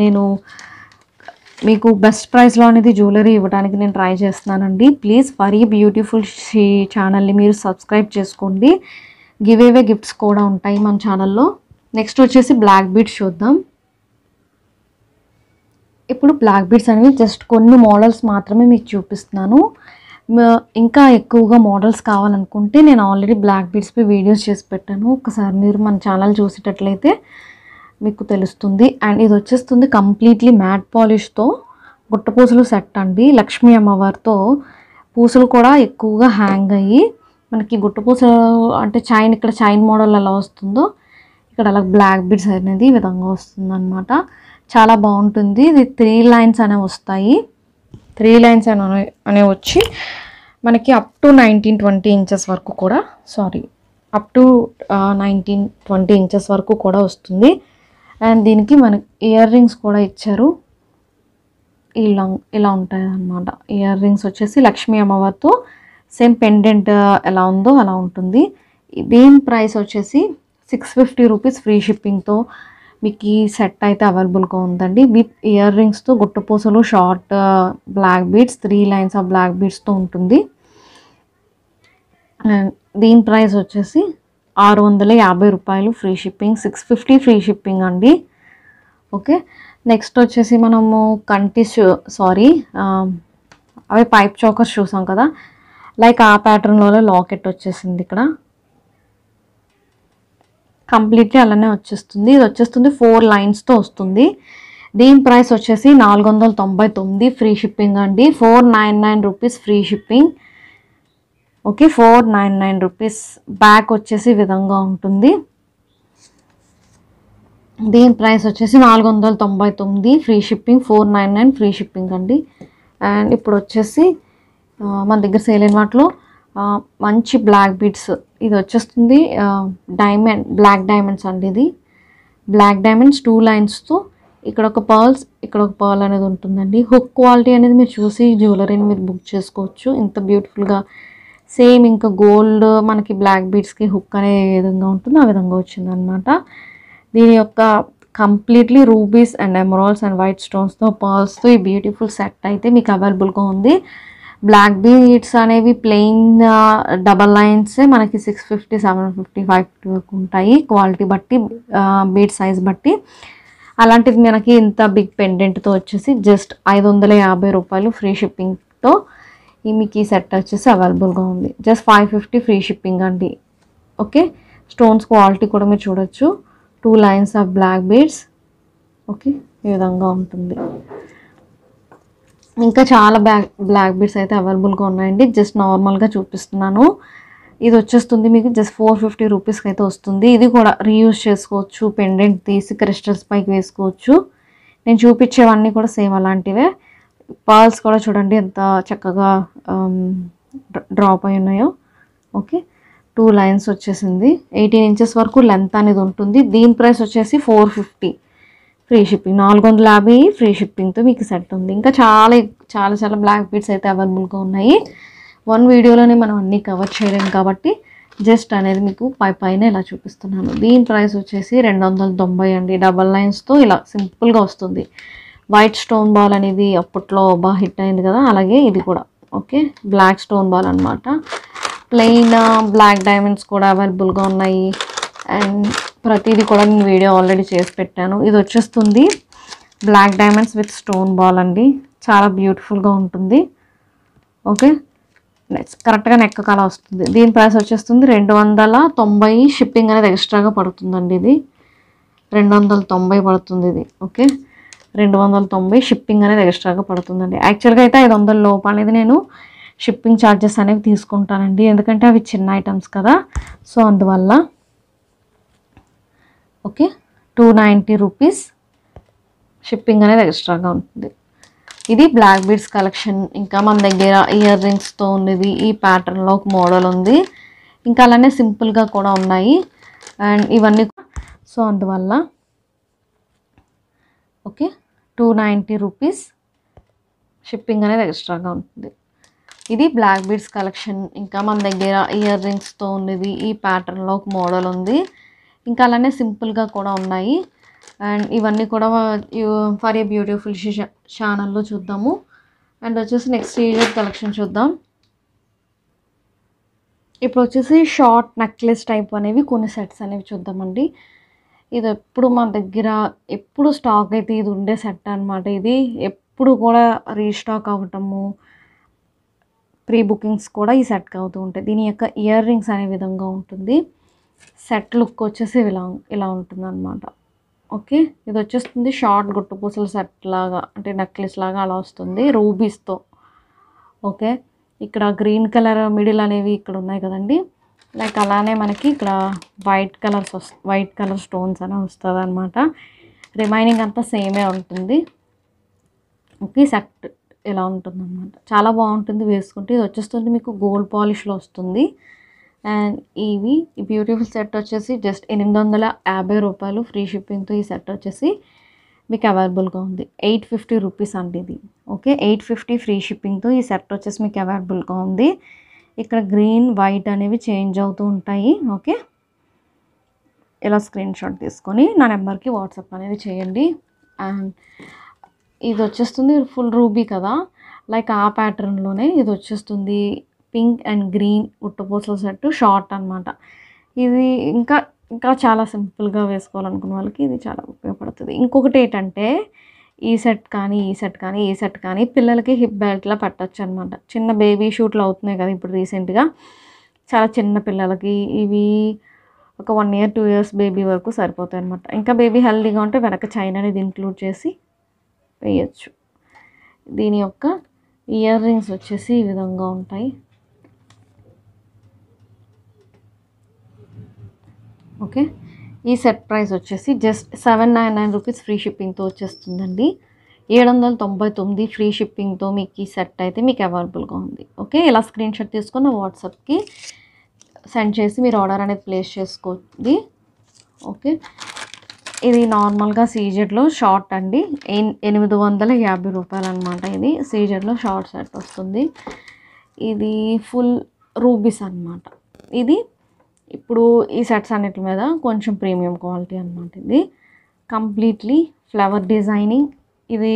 నేను మీకు బెస్ట్ ప్రైస్లో అనేది జ్యువెలరీ ఇవ్వడానికి నేను ట్రై చేస్తున్నానండి ప్లీజ్ ఫరీ బ్యూటిఫుల్ షీ ఛానల్ని మీరు సబ్స్క్రైబ్ చేసుకోండి గివ్ ఏవే గిఫ్ట్స్ కూడా ఉంటాయి మన ఛానల్లో నెక్స్ట్ వచ్చేసి బ్లాక్ బీడ్స్ చూద్దాం ఇప్పుడు బ్లాక్ బీడ్స్ అనేవి జస్ట్ కొన్ని మోడల్స్ మాత్రమే మీకు చూపిస్తున్నాను ఇంకా ఎక్కువగా మోడల్స్ కావాలనుకుంటే నేను ఆల్రెడీ బ్లాక్ బీడ్స్పై వీడియోస్ చేసి పెట్టాను ఒకసారి మీరు మన ఛానల్ చూసేటట్లయితే మీకు తెలుస్తుంది అండ్ ఇది వచ్చేస్తుంది కంప్లీట్లీ మ్యాట్ పాలిష్తో గుట్టపూసలు సెట్ అండి లక్ష్మీ అమ్మవారితో పూసలు కూడా ఎక్కువగా హ్యాంగ్ అయ్యి మనకి గుట్టపూసలు అంటే చైన్ ఇక్కడ చైన్ మోడల్ ఎలా వస్తుందో ఇక్కడ అలా బ్లాక్ బీడ్స్ అనేది ఈ విధంగా వస్తుందన్నమాట చాలా బాగుంటుంది ఇది త్రీ లైన్స్ అనే వస్తాయి త్రీ లైన్స్ అనే అనేవి వచ్చి మనకి up to nineteen twenty inches వరకు కూడా sorry up to nineteen twenty inches వరకు కూడా వస్తుంది అండ్ దీనికి మనకి ఇయర్ రింగ్స్ కూడా ఇచ్చారు ఇలా ఇలా ఉంటాయి అన్నమాట ఇయర్ రింగ్స్ వచ్చేసి లక్ష్మీ అమ్మవారితో సేమ్ పెండెంట్ ఎలా ఉందో అలా ఉంటుంది దీని ప్రైస్ వచ్చేసి సిక్స్ ఫిఫ్టీ రూపీస్ ఫ్రీ షిప్పింగ్తో మీకు ఈ సెట్ అయితే అవైలబుల్గా ఉందండి విత్ ఇయర్ రింగ్స్తో గుట్టపూసలు short black beads three lines of black బీడ్స్తో ఉంటుంది దీని ప్రైస్ వచ్చేసి ఆరు వందల యాభై రూపాయలు free shipping six fifty free shipping అండి ఓకే నెక్స్ట్ వచ్చేసి మనము కంటి షూ సారీ అవి పైప్ చోకర్స్ చూసాం కదా లైక్ ఆ ప్యాటర్న్లో లాకెట్ వచ్చేసింది ఇక్కడ కంప్లీట్లీ అలానే వచ్చేస్తుంది ఇది వచ్చేస్తుంది ఫోర్ లైన్స్తో వస్తుంది దీని ప్రైస్ వచ్చేసి నాలుగు వందల తొంభై తొమ్మిది ఫ్రీ షిప్పింగ్ అండి four nine nine rupees free shipping okay four nine nine rupees back వచ్చేసి విధంగా ఉంటుంది దీని ప్రైస్ వచ్చేసి నాలుగు వందల తొంభై తొమ్మిది free shipping four nine nine free shipping అండి అండ్ ఇప్పుడు వచ్చేసి మన దగ్గర సేల్ అయిన వాటిలో మంచి బ్లాక్ బీడ్స్ ఇది వచ్చేస్తుంది డైమండ్ బ్లాక్ డైమండ్స్ అండి ఇది బ్లాక్ డైమండ్స్ టూ లైన్స్తో ఇక్కడ ఒక పర్ల్స్ ఇక్కడ ఒక పర్ల్ అనేది ఉంటుందండి హుక్ క్వాలిటీ అనేది మీరు చూసి జ్యువెలరీని మీరు బుక్ చేసుకోవచ్చు ఇంత బ్యూటిఫుల్గా సేమ్ ఇంకా గోల్డ్ మనకి బ్లాక్ బీడ్స్కి హుక్ అనే విధంగా ఉంటుందో ఆ విధంగా వచ్చిందనమాట దీని యొక్క completely rubies and emeralds and white స్టోన్స్తో పర్ల్స్తో ఈ బ్యూటిఫుల్ సెట్ అయితే మీకు అవైలబుల్గా ఉంది బ్లాక్ బీడ్స్ అనేవి ప్లెయిన్ డబల్ లైన్సే మనకి six fifty seven fifty five fifty వరకు ఉంటాయి క్వాలిటీ బట్టి బీడ్ సైజ్ బట్టి అలాంటిది మనకి ఇంత బిగ్ పెండెంట్తో వచ్చేసి జస్ట్ ఐదు వందల యాభై రూపాయలు ఫ్రీ షిప్పింగ్తో ఈ మీకు ఈ సెట్ వచ్చేసి అవైలబుల్గా ఉంది just five fifty free shipping అండి ఓకే స్టోన్స్ క్వాలిటీ కూడా మీరు చూడొచ్చు two lines of black beads okay ఈ విధంగా ఉంటుంది ఇంకా చాలా బ్లాక్ బ్లాక్ బీడ్స్ అయితే అవైలబుల్గా ఉన్నాయండి జస్ట్ నార్మల్గా చూపిస్తున్నాను ఇది వచ్చేస్తుంది మీకు జస్ట్ ఫోర్ ఫిఫ్టీ రూపీస్కి అయితే వస్తుంది ఇది కూడా రీయూజ్ చేసుకోవచ్చు పెండెంట్ తీసి క్రిస్టల్స్ పైకి వేసుకోవచ్చు నేను చూపించేవన్నీ కూడా సేమ్ అలాంటివే పాల్స్ కూడా చూడండి ఎంత చక్కగా um, డ్రాప్ అయి ఉన్నాయో ఓకే టూ లైన్స్ వచ్చేసింది ఎయిటీన్ ఇంచెస్ వరకు లెంత్ అనేది ఉంటుంది దీని ప్రైస్ వచ్చేసి ఫోర్ ఫిఫ్టీ ఫ్రీ షిప్పింగ్ నాలుగు వందల యాభై ఫ్రీ షిప్పింగ్తో మీకు సెట్ ఉంది ఇంకా చాలా చాలా చాలా బ్లాక్ బీట్స్ అయితే అవైలబుల్గా ఉన్నాయి వన్ వీడియోలోనే మనం అన్నీ కవర్ చేయలేము కాబట్టి జస్ట్ అనేది మీకు పై పైన ఇలా చూపిస్తున్నాను దీని ప్రైస్ వచ్చేసి రెండు వందల తొంభై అండి డబల్ లైన్స్తో ఇలా సింపుల్గా వస్తుంది వైట్ స్టోన్ బాల్ అనేది అప్పట్లో బాగా హిట్ అయింది కదా అలాగే ఇది కూడా ఓకే బ్లాక్ స్టోన్ బాల్ అనమాట ప్లెయిన్ బ్లాక్ డైమండ్స్ కూడా అవైలబుల్గా ఉన్నాయి అండ్ ప్రతిదీ కూడా నేను వీడియో ఆల్రెడీ చేసి పెట్టాను ఇది వచ్చేస్తుంది black diamonds with stone ball అండి చాలా బ్యూటిఫుల్గా ఉంటుంది ఓకే కరెక్ట్గా నెక్క కళ వస్తుంది దీని ప్రైస్ వచ్చేస్తుంది రెండు వందల తొంభై షిప్పింగ్ అనేది ఎక్స్ట్రాగా పడుతుందండి ఇది రెండు వందల తొంభై పడుతుంది ఇది ఓకే రెండు వందల తొంభై షిప్పింగ్ అనేది ఎక్స్ట్రాగా పడుతుందండి యాక్చువల్గా అయితే ఐదు వందల లోపు అనేది నేను షిప్పింగ్ ఛార్జెస్ అనేవి తీసుకుంటానండి ఎందుకంటే అవి చిన్న ఐటమ్స్ కదా సో అందువల్ల okay two ninety rupees shipping అనేది ఎక్స్ట్రాగా ఉంటుంది ఇది బ్లాక్ బీడ్స్ కలెక్షన్ ఇంకా మన దగ్గర ఇయర్ రింగ్స్తో ఉన్నది ఈ ప్యాటర్న్లో ఒక మోడల్ ఉంది ఇంకా అలానే సింపుల్గా కూడా ఉన్నాయి అండ్ ఇవన్నీ సో అందువల్ల okay two ninety rupees shipping అనేది ఎక్స్ట్రాగా ఉంటుంది ఇది బ్లాక్ బీడ్స్ కలెక్షన్ ఇంకా మన దగ్గర ఇయర్ రింగ్స్తో ఉన్నది ఈ ప్యాటర్న్లో ఒక మోడల్ ఉంది ఇంకా అలానే సింపుల్గా కూడా ఉన్నాయి అండ్ ఇవన్నీ కూడా ఫర్ ఏ బ్యూటిఫుల్ ఛానల్లో చూద్దాము అండ్ వచ్చేసి నెక్స్ట్ ఈజర్ కలెక్షన్ చూద్దాం ఇప్పుడు వచ్చేసి షార్ట్ నెక్లెస్ టైప్ అనేవి కొన్ని సెట్స్ అనేవి చూద్దామండి ఇది ఎప్పుడు మన దగ్గర ఎప్పుడు స్టాక్ అయితే ఇది ఉండే సెట్ అనమాట ఇది ఎప్పుడు కూడా రీస్టాక్ అవ్వటము ప్రీ బుకింగ్స్ కూడా ఈ సెట్కి అవుతూ ఉంటాయి దీని యొక్క ఇయర్ రింగ్స్ అనే విధంగా ఉంటుంది సెట్ లుక్ వచ్చేసి ఇలా ఇలా ఉంటుంది అనమాట ఓకే ఇది వచ్చేస్తుంది షార్ట్ గుట్టు సెట్ లాగా అంటే నెక్లెస్ లాగా అలా వస్తుంది రూబీస్తో ఓకే ఇక్కడ గ్రీన్ కలర్ మిడిల్ అనేవి ఇక్కడ ఉన్నాయి కదండి లైక్ అలానే మనకి ఇక్కడ white colours white colour stones అని వస్తుంది అనమాట రిమైనింగ్ అంతా సేమే ఉంటుంది ఓకే సెట్ ఇలా ఉంటుంది అనమాట చాలా బాగుంటుంది వేసుకుంటే ఇది వచ్చేస్తుంది మీకు గోల్డ్ పాలిష్లో వస్తుంది అండ్ ఇవి ఈ బ్యూటిఫుల్ సెట్ వచ్చేసి జస్ట్ ఎనిమిది వందల యాభై రూపాయలు ఫ్రీ షిప్పింగ్తో ఈ సెట్ వచ్చేసి మీకు అవైలబుల్గా ఉంది ఎయిట్ ఫిఫ్టీ రూపీస్ అండి ఇది ఓకే ఎయిట్ ఫిఫ్టీ ఫ్రీ షిప్పింగ్తో ఈ సెట్ వచ్చేసి మీకు అవైలబుల్గా ఉంది ఇక్కడ గ్రీన్ వైట్ అనేవి చేంజ్ అవుతూ ఉంటాయి ఓకే ఇలా స్క్రీన్ షాట్ తీసుకొని నా నెంబర్కి వాట్సాప్ అనేది చేయండి అండ్ ఇది వచ్చేస్తుంది ఫుల్ రూబీ కదా లైక్ ఆ ప్యాటర్న్లోనే ఇది వచ్చేస్తుంది పింక్ అండ్ గ్రీన్ ఉట్టపోసల సెట్ షార్ట్ అనమాట ఇది ఇంకా ఇంకా చాలా సింపుల్గా వేసుకోవాలనుకున్న వాళ్ళకి ఇది చాలా ఉపయోగపడుతుంది ఇంకొకటి ఏంటంటే ఈ సెట్ కానీ ఈ సెట్ కానీ ఈ సెట్ కానీ పిల్లలకి హిప్ బెల్ట్లా పట్టచ్చు అనమాట చిన్న బేబీ షూట్లు అవుతున్నాయి కదా ఇప్పుడు రీసెంట్గా చాలా చిన్న పిల్లలకి ఇవి ఒక one year two years baby వరకు సరిపోతాయి అనమాట ఇంకా బేబీ హెల్దీగా ఉంటే వెనక చైన్ అనేది ఇంక్లూడ్ చేసి వేయచ్చు దీని యొక్క ఇయర్ రింగ్స్ వచ్చేసి ఈ విధంగా ఉంటాయి ఓకే ఈ సెట్ ప్రైస్ వచ్చేసి just seven nine nine rupees free షిప్పింగ్తో వచ్చేస్తుందండి ఏడు వందల తొంభై తొమ్మిది ఫ్రీ షిప్పింగ్తో మీకు ఈ సెట్ అయితే మీకు అవైలబుల్గా ఉంది ఓకే ఇలా స్క్రీన్ షాట్ తీసుకున్న వాట్సాప్కి సెండ్ చేసి మీరు ఆర్డర్ అనేది ప్లేస్ చేసుకోండి ఓకే ఇది నార్మల్గా సీజెడ్లో షార్ట్ అండి ఎనిమిది వందల యాభై రూపాయలు అనమాట ఇది సీజెడ్లో షార్ట్ సెట్ వస్తుంది ఇది ఫుల్ రూబీస్ అనమాట ఇది ఇప్పుడు ఈ సెట్స్ అన్నిటి మీద కొంచెం ప్రీమియం క్వాలిటీ అనమాట ఇది కంప్లీట్లీ ఫ్లవర్ డిజైనింగ్ ఇది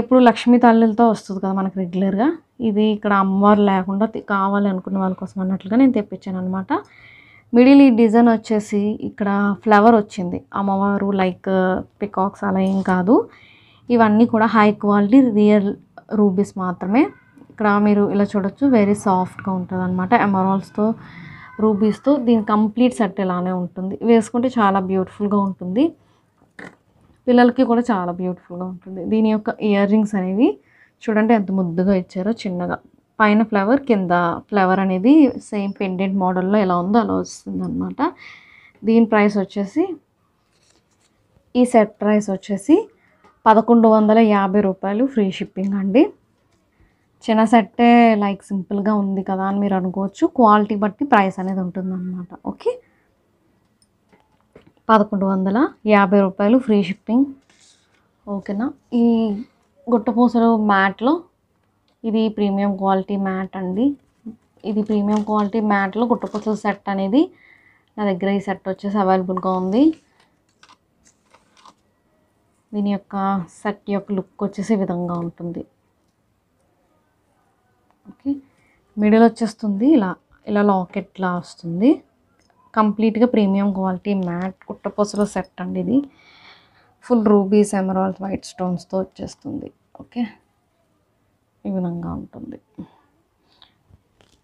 ఎప్పుడు లక్ష్మీ తల్లులతో వస్తుంది కదా మనకు రెగ్యులర్గా ఇది ఇక్కడ అమ్మవారు లేకుండా కావాలి అనుకున్న వాళ్ళ కోసం అన్నట్లుగా నేను తెప్పించాను అనమాట మిడిల్ ఈ డిజైన్ వచ్చేసి ఇక్కడ ఫ్లవర్ వచ్చింది అమ్మవారు లైక్ పికాక్స్ అలా ఏం కాదు ఇవన్నీ కూడా హై క్వాలిటీ రియల్ రూబీస్ మాత్రమే ఇక్కడ మీరు ఇలా చూడొచ్చు వెరీ సాఫ్ట్గా ఉంటుంది అనమాట ఎమరాల్స్తో రూబీస్తో దీని కంప్లీట్ సెట్ ఇలానే ఉంటుంది వేసుకుంటే చాలా బ్యూటిఫుల్గా ఉంటుంది పిల్లలకి కూడా చాలా బ్యూటిఫుల్గా ఉంటుంది దీని యొక్క ఇయర్ రింగ్స్ అనేవి చూడండి ఎంత ముద్దుగా ఇచ్చారో చిన్నగా పైన ఫ్లవర్ కింద ఫ్లవర్ అనేది సేమ్ పెండెంట్ మోడల్లో ఎలా ఉందో అలా వస్తుంది అనమాట దీని ప్రైస్ వచ్చేసి ఈ సెట్ ప్రైస్ వచ్చేసి పదకొండు వందల యాభై రూపాయలు ఫ్రీ షిప్పింగ్ అండి చిన్న సెట్టే లైక్ సింపుల్గా ఉంది కదా అని మీరు అనుకోవచ్చు క్వాలిటీ బట్టి ప్రైస్ అనేది ఉంటుందన్నమాట ఓకే పదకొండు వందల యాభై రూపాయలు ఫ్రీ షిప్పింగ్ ఓకేనా ఈ గుట్టపూసలు మ్యాట్లో ఇది ప్రీమియం క్వాలిటీ మ్యాట్ అండి ఇది ప్రీమియం క్వాలిటీ మ్యాట్లో గుట్టపూసల సెట్ అనేది నా దగ్గర ఈ సెట్ వచ్చేసి అవైలబుల్గా ఉంది దీని యొక్క సెట్ యొక్క లుక్ వచ్చేసి విధంగా ఉంటుంది ఓకే మిడిల్ వచ్చేస్తుంది ఇలా ఇలా లాకెట్లా వస్తుంది కంప్లీట్గా ప్రీమియం క్వాలిటీ మ్యాట్ కుట్టపొసలు సెట్ అండి ఇది ఫుల్ రూబీస్ ఎమరాల్స్ వైట్ స్టోన్స్తో వచ్చేస్తుంది ఓకే ఈ విధంగా ఉంటుంది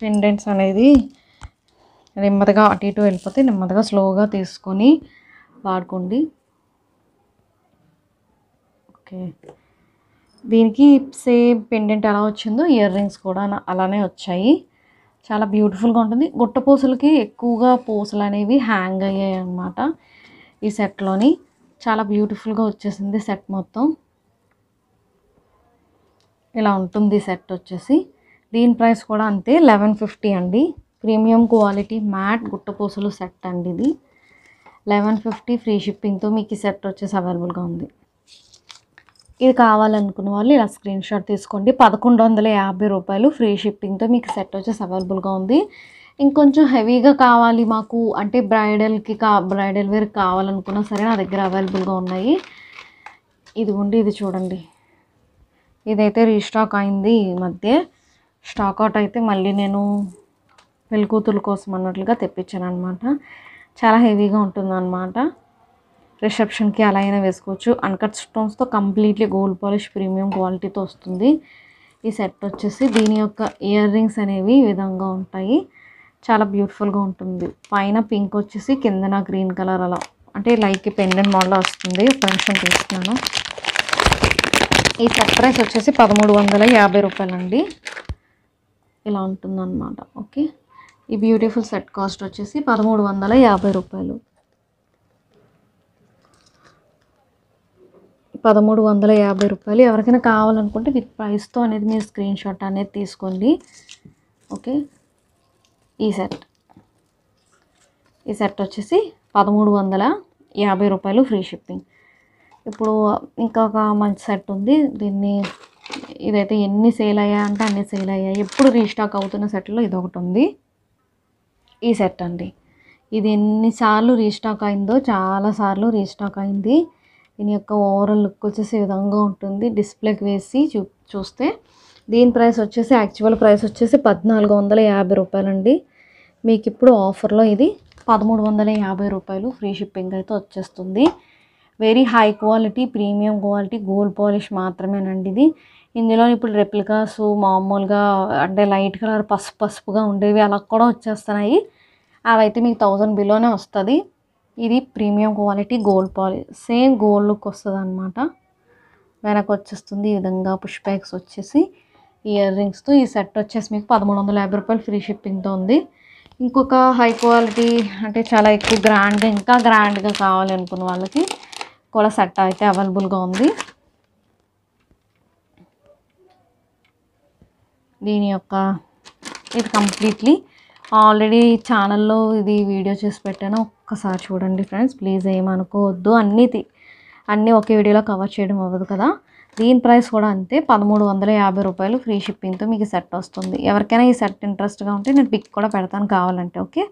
పెండెంట్స్ అనేది నెమ్మదిగా అటు ఇటు వెళ్ళిపోతే నెమ్మదిగా స్లోగా తీసుకొని వాడుకోండి ఓకే దీనికి సేమ్ పెండెంట్ ఎలా వచ్చిందో ఇయర్ రింగ్స్ కూడా అలానే వచ్చాయి చాలా బ్యూటిఫుల్గా ఉంటుంది గుట్టపూసలకి ఎక్కువగా పూసలు అనేవి హ్యాంగ్ అయ్యాయి అన్నమాట ఈ సెట్లోని చాలా బ్యూటిఫుల్గా వచ్చేసింది సెట్ మొత్తం ఇలా ఉంటుంది సెట్ వచ్చేసి దీని ప్రైస్ కూడా అంతే లెవెన్ ఫిఫ్టీ అండి ప్రీమియం క్వాలిటీ మ్యాట్ గుట్టపూసలు సెట్ అండి ఇది లెవెన్ ఫిఫ్టీ ఫ్రీ షిప్పింగ్తో మీకు ఈ సెట్ వచ్చేసి అవైలబుల్గా ఉంది ఇది కావాలనుకున్న వాళ్ళు ఇలా స్క్రీన్ షాట్ తీసుకోండి పదకొండు వందల యాభై రూపాయలు ఫ్రీ షిప్పింగ్తో మీకు సెట్ వచ్చేసి అవైలబుల్గా ఉంది ఇంకొంచెం హెవీగా కావాలి మాకు అంటే బ్రైడల్కి కా బ్రైడల్ వేర్ కావాలనుకున్నా సరే నా దగ్గర అవైలబుల్గా ఉన్నాయి ఇది ఉండి ఇది చూడండి ఇదైతే రీస్టాక్ అయింది ఈ మధ్య స్టాక్ అవుట్ అయితే మళ్ళీ నేను పెళ్ళికూతుల కోసం అన్నట్లుగా తెప్పించాను అనమాట చాలా హెవీగా ఉంటుంది అనమాట రిసెప్షన్కి అలా అయినా వేసుకోవచ్చు అన్కట్ స్టోన్స్తో కంప్లీట్లీ గోల్డ్ పాలిష్ ప్రీమియం క్వాలిటీతో వస్తుంది ఈ సెట్ వచ్చేసి దీని యొక్క ఇయర్ రింగ్స్ అనేవి ఈ విధంగా ఉంటాయి చాలా బ్యూటిఫుల్గా ఉంటుంది పైన పింక్ వచ్చేసి కిందన గ్రీన్ కలర్ అలా అంటే లైక్ పెండెంట్ మోడల్ వస్తుంది పెన్షన్ తీసుకున్నాను ఈ సెట్ ప్రైస్ వచ్చేసి పదమూడు వందల యాభై రూపాయలండి ఇలా ఉంటుందన్నమాట ఓకే ఈ బ్యూటిఫుల్ సెట్ కాస్ట్ వచ్చేసి పదమూడు వందల యాభై రూపాయలు పదమూడు వందల యాభై రూపాయలు ఎవరికైనా కావాలనుకుంటే విత్ ప్రైస్తో అనేది మీరు స్క్రీన్ షాట్ అనేది తీసుకోండి ఓకే ఈ సెట్ ఈ సెట్ వచ్చేసి పదమూడు వందల యాభై రూపాయలు ఫ్రీ షిప్పింగ్ ఇప్పుడు ఇంకొక మంచి సెట్ ఉంది దీన్ని ఇదైతే ఎన్ని సేల్ అయ్యా అంటే అన్ని సేల్ అయ్యాయి ఎప్పుడు రీస్టాక్ అవుతున్న సెట్లో ఇది ఒకటి ఉంది ఈ సెట్ అండి ఇది ఎన్నిసార్లు రీస్టాక్ అయిందో చాలాసార్లు రీస్టాక్ అయింది దీని యొక్క ఓవరాల్ లుక్ వచ్చేసి ఈ విధంగా ఉంటుంది డిస్ప్లేకి వేసి చూ చూస్తే దీని ప్రైస్ వచ్చేసి యాక్చువల్ ప్రైస్ వచ్చేసి పద్నాలుగు వందల యాభై రూపాయలండి మీకు ఇప్పుడు ఆఫర్లో ఇది పదమూడు వందల యాభై రూపాయలు ఫ్రీ షిప్పింగ్ అయితే వచ్చేస్తుంది very high quality premium quality gold polish మాత్రమేనండి ఇది ఇందులో ఇప్పుడు రెప్లికాస్ మామూలుగా అంటే లైట్ కలర్ పసుపు పసుపుగా ఉండేవి అలా కూడా వచ్చేస్తున్నాయి అవైతే మీకు థౌజండ్ బిలోనే వస్తుంది ఇది premium quality gold polish same gold look వస్తుంది అనమాట వెనక వచ్చేస్తుంది ఈ విధంగా పుష్ బ్యాగ్స్ వచ్చేసి ఇయర్ రింగ్స్తో ఈ సెట్ వచ్చేసి మీకు పదమూడు వందల యాభై రూపాయలు ఫ్రీ షిప్పింగ్తో ఉంది ఇంకొక హై క్వాలిటీ అంటే చాలా ఎక్కువ గ్రాండ్ ఇంకా గ్రాండ్గా కావాలి అనుకున్న వాళ్ళకి కూడా సెట్ అయితే అవైలబుల్గా ఉంది దీని యొక్క ఇది కంప్లీట్లీ ఆల్రెడీ ఛానల్లో ఇది వీడియో చేసి పెట్టాను ఒక్కసారి చూడండి ఫ్రెండ్స్ ప్లీజ్ ఏమనుకోవద్దు అన్నీ అన్నీ ఒకే వీడియోలో కవర్ చేయడం అవ్వదు కదా దీని ప్రైస్ కూడా అంతే పదమూడు వందల యాభై రూపాయలు ఫ్రీ షిప్పింగ్తో మీకు సెట్ వస్తుంది ఎవరికైనా ఈ సెట్ ఇంట్రెస్ట్గా ఉంటే నేను పిక్ కూడా పెడతాను కావాలంటే ఓకే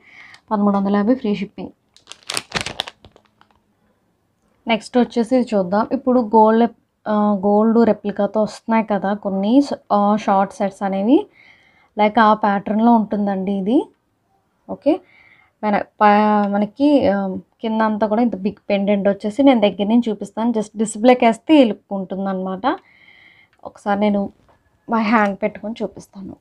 పదమూడు వందల యాభై ఫ్రీ షిప్పింగ్ నెక్స్ట్ వచ్చేసి చూద్దాం ఇప్పుడు గోల్డ్ గోల్డ్ రెప్లికాతో వస్తున్నాయి కదా కొన్ని షార్ట్ సెట్స్ అనేవి లైక్ ఆ ప్యాటర్న్లో ఉంటుందండి ఇది ఓకే మన మనకి కింద అంతా కూడా ఇంత బిగ్ పెండెంట్ వచ్చేసి నేను దగ్గర నుంచి చూపిస్తాను జస్ట్ డిస్ప్లేకి వేస్తే అనమాట ఒకసారి నేను మై హ్యాండ్ పెట్టుకొని చూపిస్తాను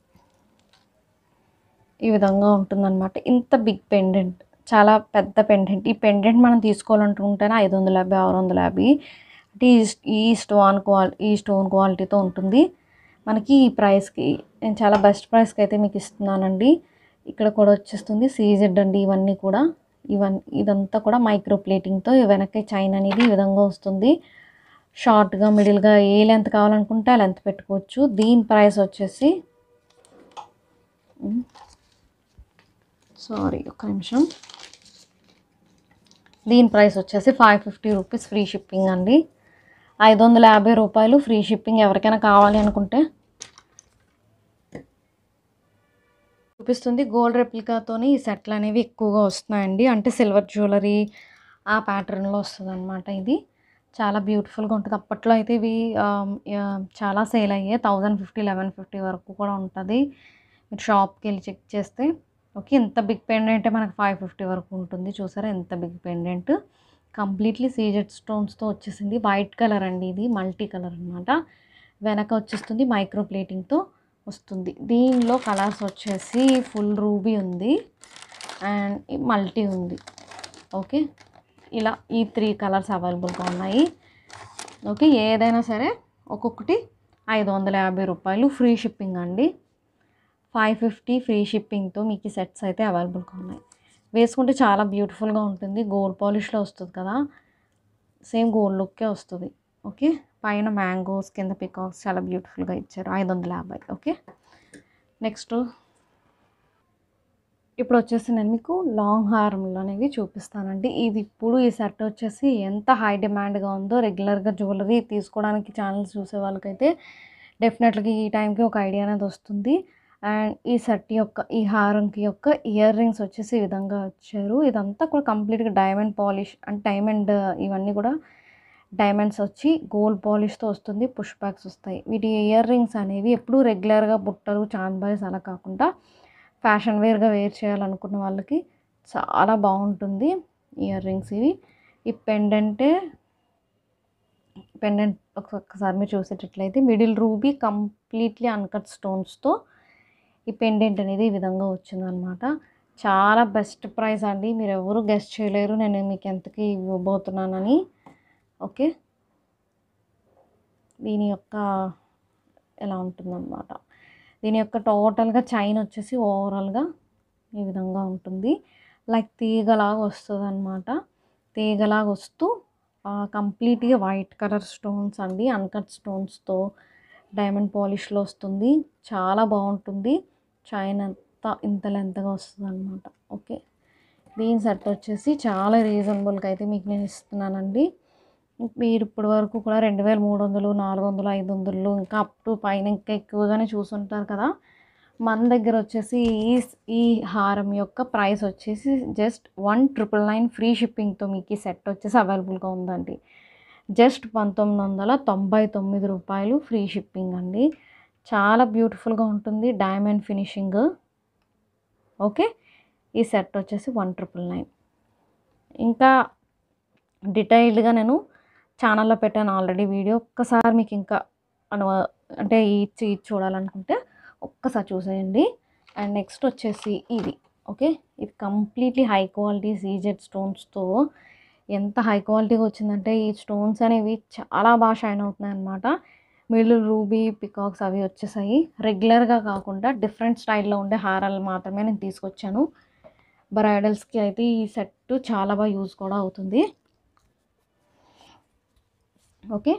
ఈ విధంగా ఉంటుందన్నమాట ఇంత బిగ్ పెండెంట్ చాలా పెద్ద పెండెంట్ ఈ పెండెంట్ మనం తీసుకోవాలనుకుంటేనే ఐదు వందల యాభై ఆరు వందల యాభై అంటే ఈ ఈ స్టోన్ క్వాలి ఈ స్టోన్ క్వాలిటీతో ఉంటుంది మనకి ఈ ప్రైస్కి నేను చాలా బెస్ట్ ప్రైస్కి అయితే మీకు ఇస్తున్నానండి ఇక్కడ కూడా వచ్చేస్తుంది సీజెడ్ అండి ఇవన్నీ కూడా ఇవన్ ఇదంతా కూడా మైక్రో ప్లేటింగ్తో వెనక్కి చైన్ అనేది ఈ విధంగా వస్తుంది షార్ట్గా మిడిల్గా ఏ లెంత్ కావాలనుకుంటే ఆ లెంత్ పెట్టుకోవచ్చు దీని ప్రైస్ వచ్చేసి సారీ ఒక నిమిషం దీని ప్రైస్ వచ్చేసి five fifty rupees free shipping అండి ఐదు వందల యాభై రూపాయలు ఫ్రీ షిప్పింగ్ ఎవరికైనా కావాలి అనుకుంటే చూపిస్తుంది గోల్డ్ రెప్లికాతోని ఈ సెట్లు అనేవి ఎక్కువగా వస్తున్నాయండి అంటే సిల్వర్ జ్యువెలరీ ఆ ప్యాటర్న్లో వస్తుంది అనమాట ఇది చాలా బ్యూటిఫుల్గా ఉంటుంది అప్పట్లో అయితే ఇవి చాలా సేల్ అయ్యాయి థౌజండ్ ఫిఫ్టీ లెవెన్ ఫిఫ్టీ వరకు కూడా ఉంటుంది మీరు షాప్కి వెళ్ళి చెక్ చేస్తే ఓకే ఎంత బిగ్ పెండెంట్ మనకు ఫైవ్ ఫిఫ్టీ వరకు ఉంటుంది చూసారా ఎంత బిగ్ పెండెంట్ కంప్లీట్లీ సీజెడ్ స్టోన్స్తో వచ్చేసింది వైట్ కలర్ అండి ఇది మల్టీ కలర్ అనమాట వెనక వచ్చేస్తుంది మైక్రో ప్లేటింగ్తో వస్తుంది దీనిలో కలర్స్ వచ్చేసి ఫుల్ రూబీ ఉంది అండ్ మల్టీ ఉంది ఓకే ఇలా ఈ త్రీ కలర్స్ అవైలబుల్గా ఉన్నాయి ఓకే ఏదైనా సరే ఒక్కొక్కటి ఐదు వందల యాభై రూపాయలు ఫ్రీ షిప్పింగ్ అండి ఫైవ్ ఫిఫ్టీ ఫ్రీ షిప్పింగ్తో మీకు సెట్స్ అయితే అవైలబుల్గా ఉన్నాయి వేసుకుంటే చాలా బ్యూటిఫుల్గా ఉంటుంది గోల్డ్ పాలిష్లో వస్తుంది కదా సేమ్ గోల్డ్ లుక్కే వస్తుంది ఓకే పైన మ్యాంగోస్ కింద పికాక్స్ చాలా బ్యూటిఫుల్గా ఇచ్చారు ఐదు వందల యాభై ఓకే నెక్స్ట్ ఇప్పుడు వచ్చేసి నేను మీకు లాంగ్ హార్మ్లు అనేవి చూపిస్తానండి ఇది ఇప్పుడు ఈ సెట్ వచ్చేసి ఎంత హై డిమాండ్గా ఉందో రెగ్యులర్గా జ్యువెలరీ తీసుకోవడానికి ఛానల్స్ చూసే వాళ్ళకైతే డెఫినెట్గా ఈ టైంకి ఒక ఐడియా అనేది వస్తుంది అండ్ ఈ సెట్ యొక్క ఈ హారంకి యొక్క ఇయర్ రింగ్స్ వచ్చేసి ఈ విధంగా వచ్చారు ఇదంతా కూడా కంప్లీట్గా డైమండ్ పాలిష్ అండ్ డైమండ్ ఇవన్నీ కూడా డైమండ్స్ వచ్చి గోల్డ్ పాలిష్తో వస్తుంది పుష్ బ్యాక్స్ వస్తాయి వీటి ఇయర్ రింగ్స్ అనేవి ఎప్పుడూ రెగ్యులర్గా బుట్టలు చాంద్బాయిస్ అలా కాకుండా ఫ్యాషన్ వేర్గా వేర్ చేయాలనుకున్న వాళ్ళకి చాలా బాగుంటుంది ఇయర్ రింగ్స్ ఇవి ఈ పెండెంటే పెండెంట్ ఒకసారి మీరు చూసేటట్లయితే మిడిల్ రూబీ కంప్లీట్లీ అన్కట్ స్టోన్స్తో ఈ పెండెంట్ అనేది ఈ విధంగా వచ్చిందనమాట చాలా బెస్ట్ ప్రైస్ అండి మీరు ఎవరు గెస్ట్ చేయలేరు నేను మీకు ఎంతకి ఇవ్వబోతున్నానని ఓకే దీని యొక్క ఎలా ఉంటుందన్నమాట దీని యొక్క టోటల్గా చైన్ వచ్చేసి ఓవరాల్గా ఈ విధంగా ఉంటుంది లైక్ తీగలాగా వస్తుంది అనమాట తీగలాగా వస్తూ కంప్లీట్గా వైట్ కలర్ స్టోన్స్ అండి అన్కట్ స్టోన్స్తో డైమండ్ పాలిష్లో వస్తుంది చాలా బాగుంటుంది చైన్ అంతా ఇంత లెంత్గా వస్తుంది అనమాట ఓకే దీని సెట్ వచ్చేసి చాలా రీజనబుల్గా అయితే మీకు నేను ఇస్తున్నానండి మీరు ఇప్పటి వరకు కూడా రెండు వేల మూడు వందలు నాలుగు వందలు ఐదు వందలు ఇంకా అప్ టు పైన ఇంకా ఎక్కువగానే చూసుంటారు కదా మన దగ్గర వచ్చేసి ఈ ఈ హారం యొక్క ప్రైస్ వచ్చేసి just one triple nine free షిప్పింగ్తో మీకు ఈ సెట్ వచ్చేసి అవైలబుల్గా ఉందండి జస్ట్ పంతొమ్మిది వందల తొంభై తొమ్మిది రూపాయలు ఫ్రీ షిప్పింగ్ అండి చాలా బ్యూటిఫుల్గా ఉంటుంది డైమండ్ ఫినిషింగ్ ఓకే ఈ సెట్ వచ్చేసి వన్ ట్రిపుల్ నైన్ ఇంకా డీటెయిల్డ్గా నేను ఛానల్లో పెట్టాను ఆల్రెడీ వీడియో ఒక్కసారి మీకు ఇంకా అను అంటే ఇచ్చి ఇచ్చి చూడాలనుకుంటే ఒక్కసారి చూసేయండి అండ్ నెక్స్ట్ వచ్చేసి ఇది ఓకే ఇది కంప్లీట్లీ హై క్వాలిటీ సీజెడ్ స్టోన్స్తో ఎంత హై క్వాలిటీగా వచ్చిందంటే ఈ స్టోన్స్ అనేవి చాలా బాగా షైన్ అవుతున్నాయి అన్నమాట మిడిల్ రూబీ పికాక్స్ అవి వచ్చేసాయి రెగ్యులర్గా కాకుండా డిఫరెంట్ స్టైల్లో ఉండే హారాలు మాత్రమే నేను తీసుకొచ్చాను బ్రైడల్స్కి అయితే ఈ సెట్ చాలా బాగా యూజ్ కూడా అవుతుంది ఓకే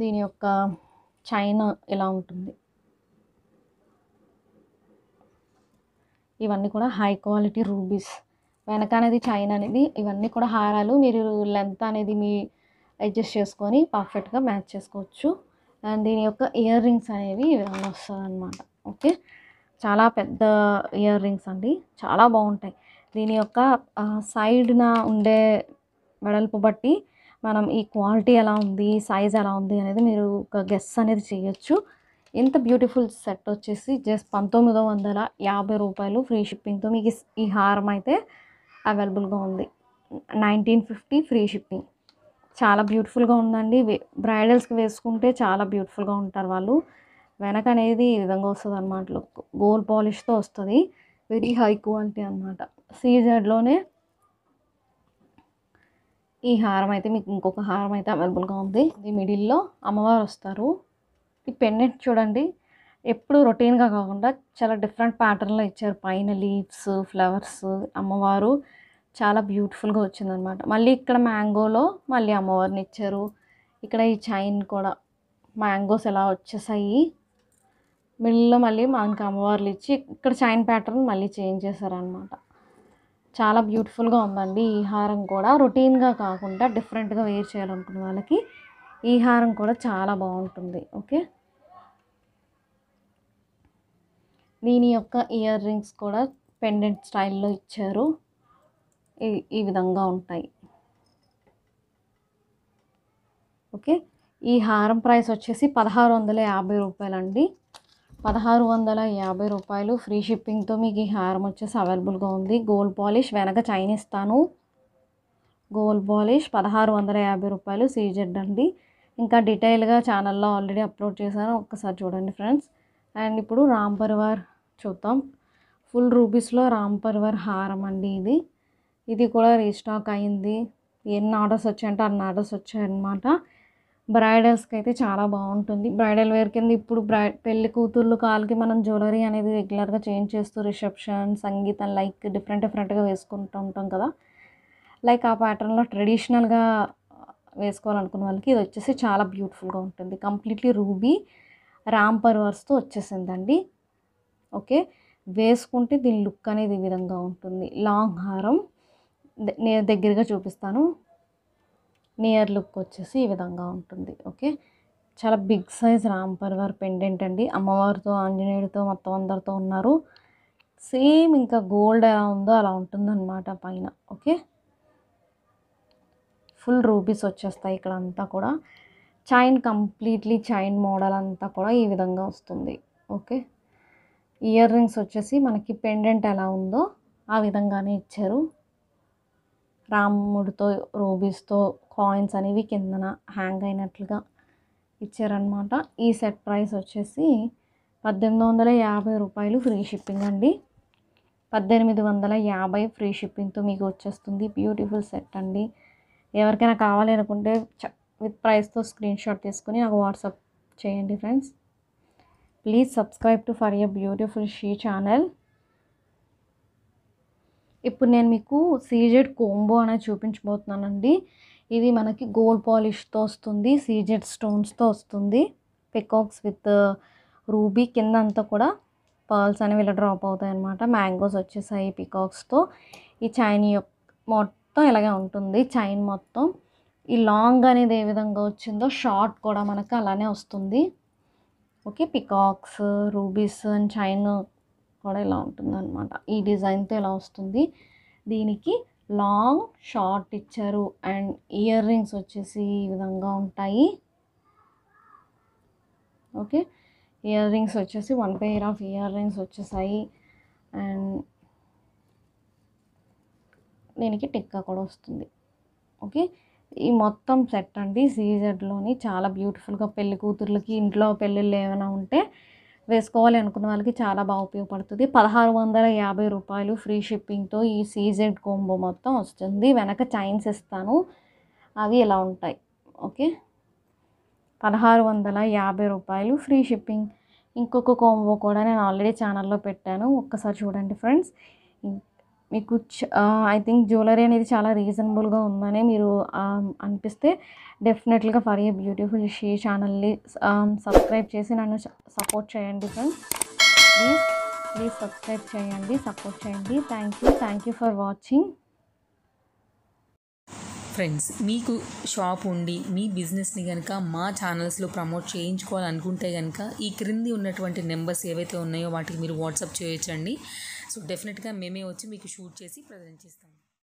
దీని యొక్క చైన్ ఎలా ఉంటుంది ఇవన్నీ కూడా హై క్వాలిటీ రూబీస్ వెనక అనేది చైన్ అనేది ఇవన్నీ కూడా హారాలు మీరు లెంత్ అనేది మీ అడ్జస్ట్ చేసుకొని పర్ఫెక్ట్గా మ్యాచ్ చేసుకోవచ్చు అండ్ దీని యొక్క ఇయర్ రింగ్స్ అనేవి ఇవన్నీ వస్తుంది ఓకే చాలా పెద్ద ఇయర్ రింగ్స్ అండి చాలా బాగుంటాయి దీని యొక్క సైడ్న ఉండే వెడల్పు బట్టి మనం ఈ క్వాలిటీ ఎలా ఉంది సైజ్ ఎలా ఉంది అనేది మీరు ఒక గెస్ అనేది చేయొచ్చు ఇంత బ్యూటిఫుల్ సెట్ వచ్చేసి జస్ట్ పంతొమ్మిది వందల యాభై రూపాయలు ఫ్రీ షిప్పింగ్తో మీకు ఈ హారం అయితే అవైలబుల్గా ఉంది నైన్టీన్ ఫిఫ్టీ ఫ్రీ షిప్పింగ్ చాలా బ్యూటిఫుల్గా ఉందండి బ్రైడల్స్కి వేసుకుంటే చాలా బ్యూటిఫుల్గా ఉంటారు వాళ్ళు వెనక అనేది ఈ విధంగా వస్తుంది అనమాట గోల్డ్ పాలిష్తో వస్తుంది వెరీ హై క్వాలిటీ అనమాట సీజెడ్లోనే ఈ హారం అయితే మీకు ఇంకొక హారం అయితే అవైలబుల్గా ఉంది ఇది మిడిల్లో అమ్మవారు వస్తారు ఈ పెండెంట్ చూడండి ఎప్పుడు రొటీన్గా కాకుండా చాలా డిఫరెంట్ ప్యాటర్న్లో ఇచ్చారు పైన లీవ్స్ ఫ్లవర్స్ అమ్మవారు చాలా బ్యూటిఫుల్గా వచ్చిందనమాట మళ్ళీ ఇక్కడ మ్యాంగోలో మళ్ళీ అమ్మవారిని ఇచ్చారు ఇక్కడ ఈ చైన్ కూడా మ్యాంగోస్ ఎలా వచ్చేసాయి మిడిల్లో మళ్ళీ మనకి అమ్మవార్లు ఇచ్చి ఇక్కడ చైన్ ప్యాటర్న్ మళ్ళీ చేంజ్ చేశారనమాట చాలా బ్యూటిఫుల్గా ఉందండి ఈ హారం కూడా రొటీన్గా కాకుండా డిఫరెంట్గా వేర్ చేయాలనుకున్న వాళ్ళకి ఈ హారం కూడా చాలా బాగుంటుంది ఓకే దీని యొక్క ఇయర్ రింగ్స్ కూడా పెండెంట్ స్టైల్లో ఇచ్చారు ఈ ఈ విధంగా ఉంటాయి ఓకే ఈ హారం ప్రైస్ వచ్చేసి పదహారు వందల యాభై రూపాయలండి పదహారు వందల యాభై రూపాయలు ఫ్రీ షిప్పింగ్తో మీకు ఈ హారం వచ్చేసి అవైలబుల్గా ఉంది గోల్డ్ పాలిష్ వెనక చైన్ ఇస్తాను గోల్డ్ పాలిష్ పదహారు వందల యాభై రూపాయలు సీజెడ్ అండి ఇంకా డీటెయిల్గా ఛానల్లో ఆల్రెడీ అప్లోడ్ చేశాను ఒక్కసారి చూడండి ఫ్రెండ్స్ అండ్ ఇప్పుడు రామ్ పరివార్ చూద్దాం ఫుల్ రూపీస్లో రామ్ పరివార్ హారం అండి ఇది ఇది కూడా రీస్టాక్ అయింది ఎన్ని ఆర్డర్స్ వచ్చాయంటే అన్ని ఆర్డర్స్ వచ్చాయన్నమాట బ్రైడల్స్కి అయితే చాలా బాగుంటుంది బ్రైడల్ వేర్ కింద ఇప్పుడు బ్రై పెళ్లి కూతుర్లు కాళ్ళకి మనం జ్యువెలరీ అనేది రెగ్యులర్గా చేంజ్ చేస్తూ రిసెప్షన్ సంగీతం లైక్ డిఫరెంట్ డిఫరెంట్గా వేసుకుంటూ ఉంటాం కదా లైక్ ఆ ప్యాటర్న్లో ట్రెడిషనల్గా వేసుకోవాలనుకున్న వాళ్ళకి ఇది వచ్చేసి చాలా బ్యూటిఫుల్గా ఉంటుంది కంప్లీట్లీ రూబీ రామ్ వచ్చేసింది వచ్చేసిందండి ఓకే వేసుకుంటే దీని లుక్ అనేది ఈ విధంగా ఉంటుంది లాంగ్ హారం నేను దగ్గరగా చూపిస్తాను నియర్ లుక్ వచ్చేసి ఈ విధంగా ఉంటుంది ఓకే చాలా బిగ్ సైజ్ రాంపర్ వారి పెండెంట్ అండి అమ్మవారితో ఆంజనేయుడితో మొత్తం అందరితో ఉన్నారు సేమ్ ఇంకా గోల్డ్ ఎలా ఉందో అలా ఉంటుందన్నమాట పైన ఓకే ఫుల్ రూపీస్ వచ్చేస్తాయి ఇక్కడ అంతా కూడా చైన్ కంప్లీట్లీ చైన్ మోడల్ అంతా కూడా ఈ విధంగా వస్తుంది ఓకే ఇయర్ రింగ్స్ వచ్చేసి మనకి పెండెంట్ ఎలా ఉందో ఆ విధంగానే ఇచ్చారు రాముడితో రూబీస్తో కాయిన్స్ అనేవి కిందన హ్యాంగ్ అయినట్లుగా ఇచ్చారనమాట ఈ సెట్ ప్రైస్ వచ్చేసి పద్దెనిమిది వందల యాభై రూపాయలు ఫ్రీ షిప్పింగ్ అండి పద్దెనిమిది వందల యాభై ఫ్రీ షిప్పింగ్తో మీకు వచ్చేస్తుంది బ్యూటిఫుల్ సెట్ అండి ఎవరికైనా కావాలి అనుకుంటే చ విత్ ప్రైస్తో స్క్రీన్ షాట్ తీసుకుని నాకు వాట్సాప్ చేయండి friends please subscribe to for your beautiful she channel ఇప్పుడు నేను మీకు సీజెడ్ కోంబో అనేది చూపించబోతున్నానండి ఇది మనకి గోల్డ్ పాలిష్తో వస్తుంది సీజెడ్ స్టోన్స్తో వస్తుంది పికాక్స్ విత్ రూబీ కింద అంతా కూడా పర్ల్స్ అనేవి ఇలా డ్రాప్ అవుతాయి అనమాట మ్యాంగోస్ వచ్చేసాయి పికాక్స్తో ఈ చైన్ మొత్తం ఇలాగే ఉంటుంది చైన్ మొత్తం ఈ లాంగ్ అనేది ఏ విధంగా వచ్చిందో షార్ట్ కూడా మనకు అలానే వస్తుంది okay peacocks rubies and chain కూడా ఇలా ఉంటుంది అనమాట ఈ డిజైన్తో ఇలా వస్తుంది దీనికి లాంగ్ షార్ట్ ఇచ్చారు అండ్ ఇయర్ రింగ్స్ వచ్చేసి ఈ విధంగా ఉంటాయి ఓకే ఇయర్ రింగ్స్ వచ్చేసి one pair of earrings వచ్చేసాయి అండ్ దీనికి టిక్కా కూడా వస్తుంది ఓకే ఈ మొత్తం సెట్ అండి సీజెడ్లోని చాలా బ్యూటిఫుల్గా పెళ్లి కూతుర్లకి ఇంట్లో పెళ్ళిళ్ళు ఏమైనా ఉంటే వేసుకోవాలి అనుకున్న వాళ్ళకి చాలా బాగా ఉపయోగపడుతుంది పదహారు వందల యాభై రూపాయలు ఫ్రీ షిప్పింగ్తో ఈ సీజెడ్ కోంబో మొత్తం వస్తుంది వెనక చైన్స్ ఇస్తాను అవి ఇలా ఉంటాయి ఓకే పదహారు వందల యాభై రూపాయలు ఫ్రీ షిప్పింగ్ ఇంకొక కోంబో కూడా నేను ఆల్రెడీ ఛానల్లో పెట్టాను ఒక్కసారి చూడండి ఫ్రెండ్స్ మీకు ఐ థింక్ జ్యువెలరీ అనేది చాలా రీజనబుల్గా ఉందని మీరు అనిపిస్తే డెఫినెట్లీగా ఫర్ ఏ బ్యూటిఫుల్ షీ ఛానల్ని సబ్స్క్రైబ్ చేసి నన్ను సపోర్ట్ చేయండి ఫ్రెండ్స్ ప్లీజ్ ప్లీజ్ సబ్స్క్రైబ్ చేయండి సపోర్ట్ చేయండి thank you thank you for watching friends మీకు షాప్ ఉండి మీ బిజినెస్ని కనుక మా ఛానల్స్లో ప్రమోట్ చేయించుకోవాలనుకుంటే కనుక ఈ క్రింది ఉన్నటువంటి నెంబర్స్ ఏవైతే ఉన్నాయో వాటికి మీరు వాట్సాప్ చేయొచ్చండి సో డెఫినెట్గా మేమే వచ్చి మీకు షూట్ చేసి ప్రజెంట్ చేస్తాం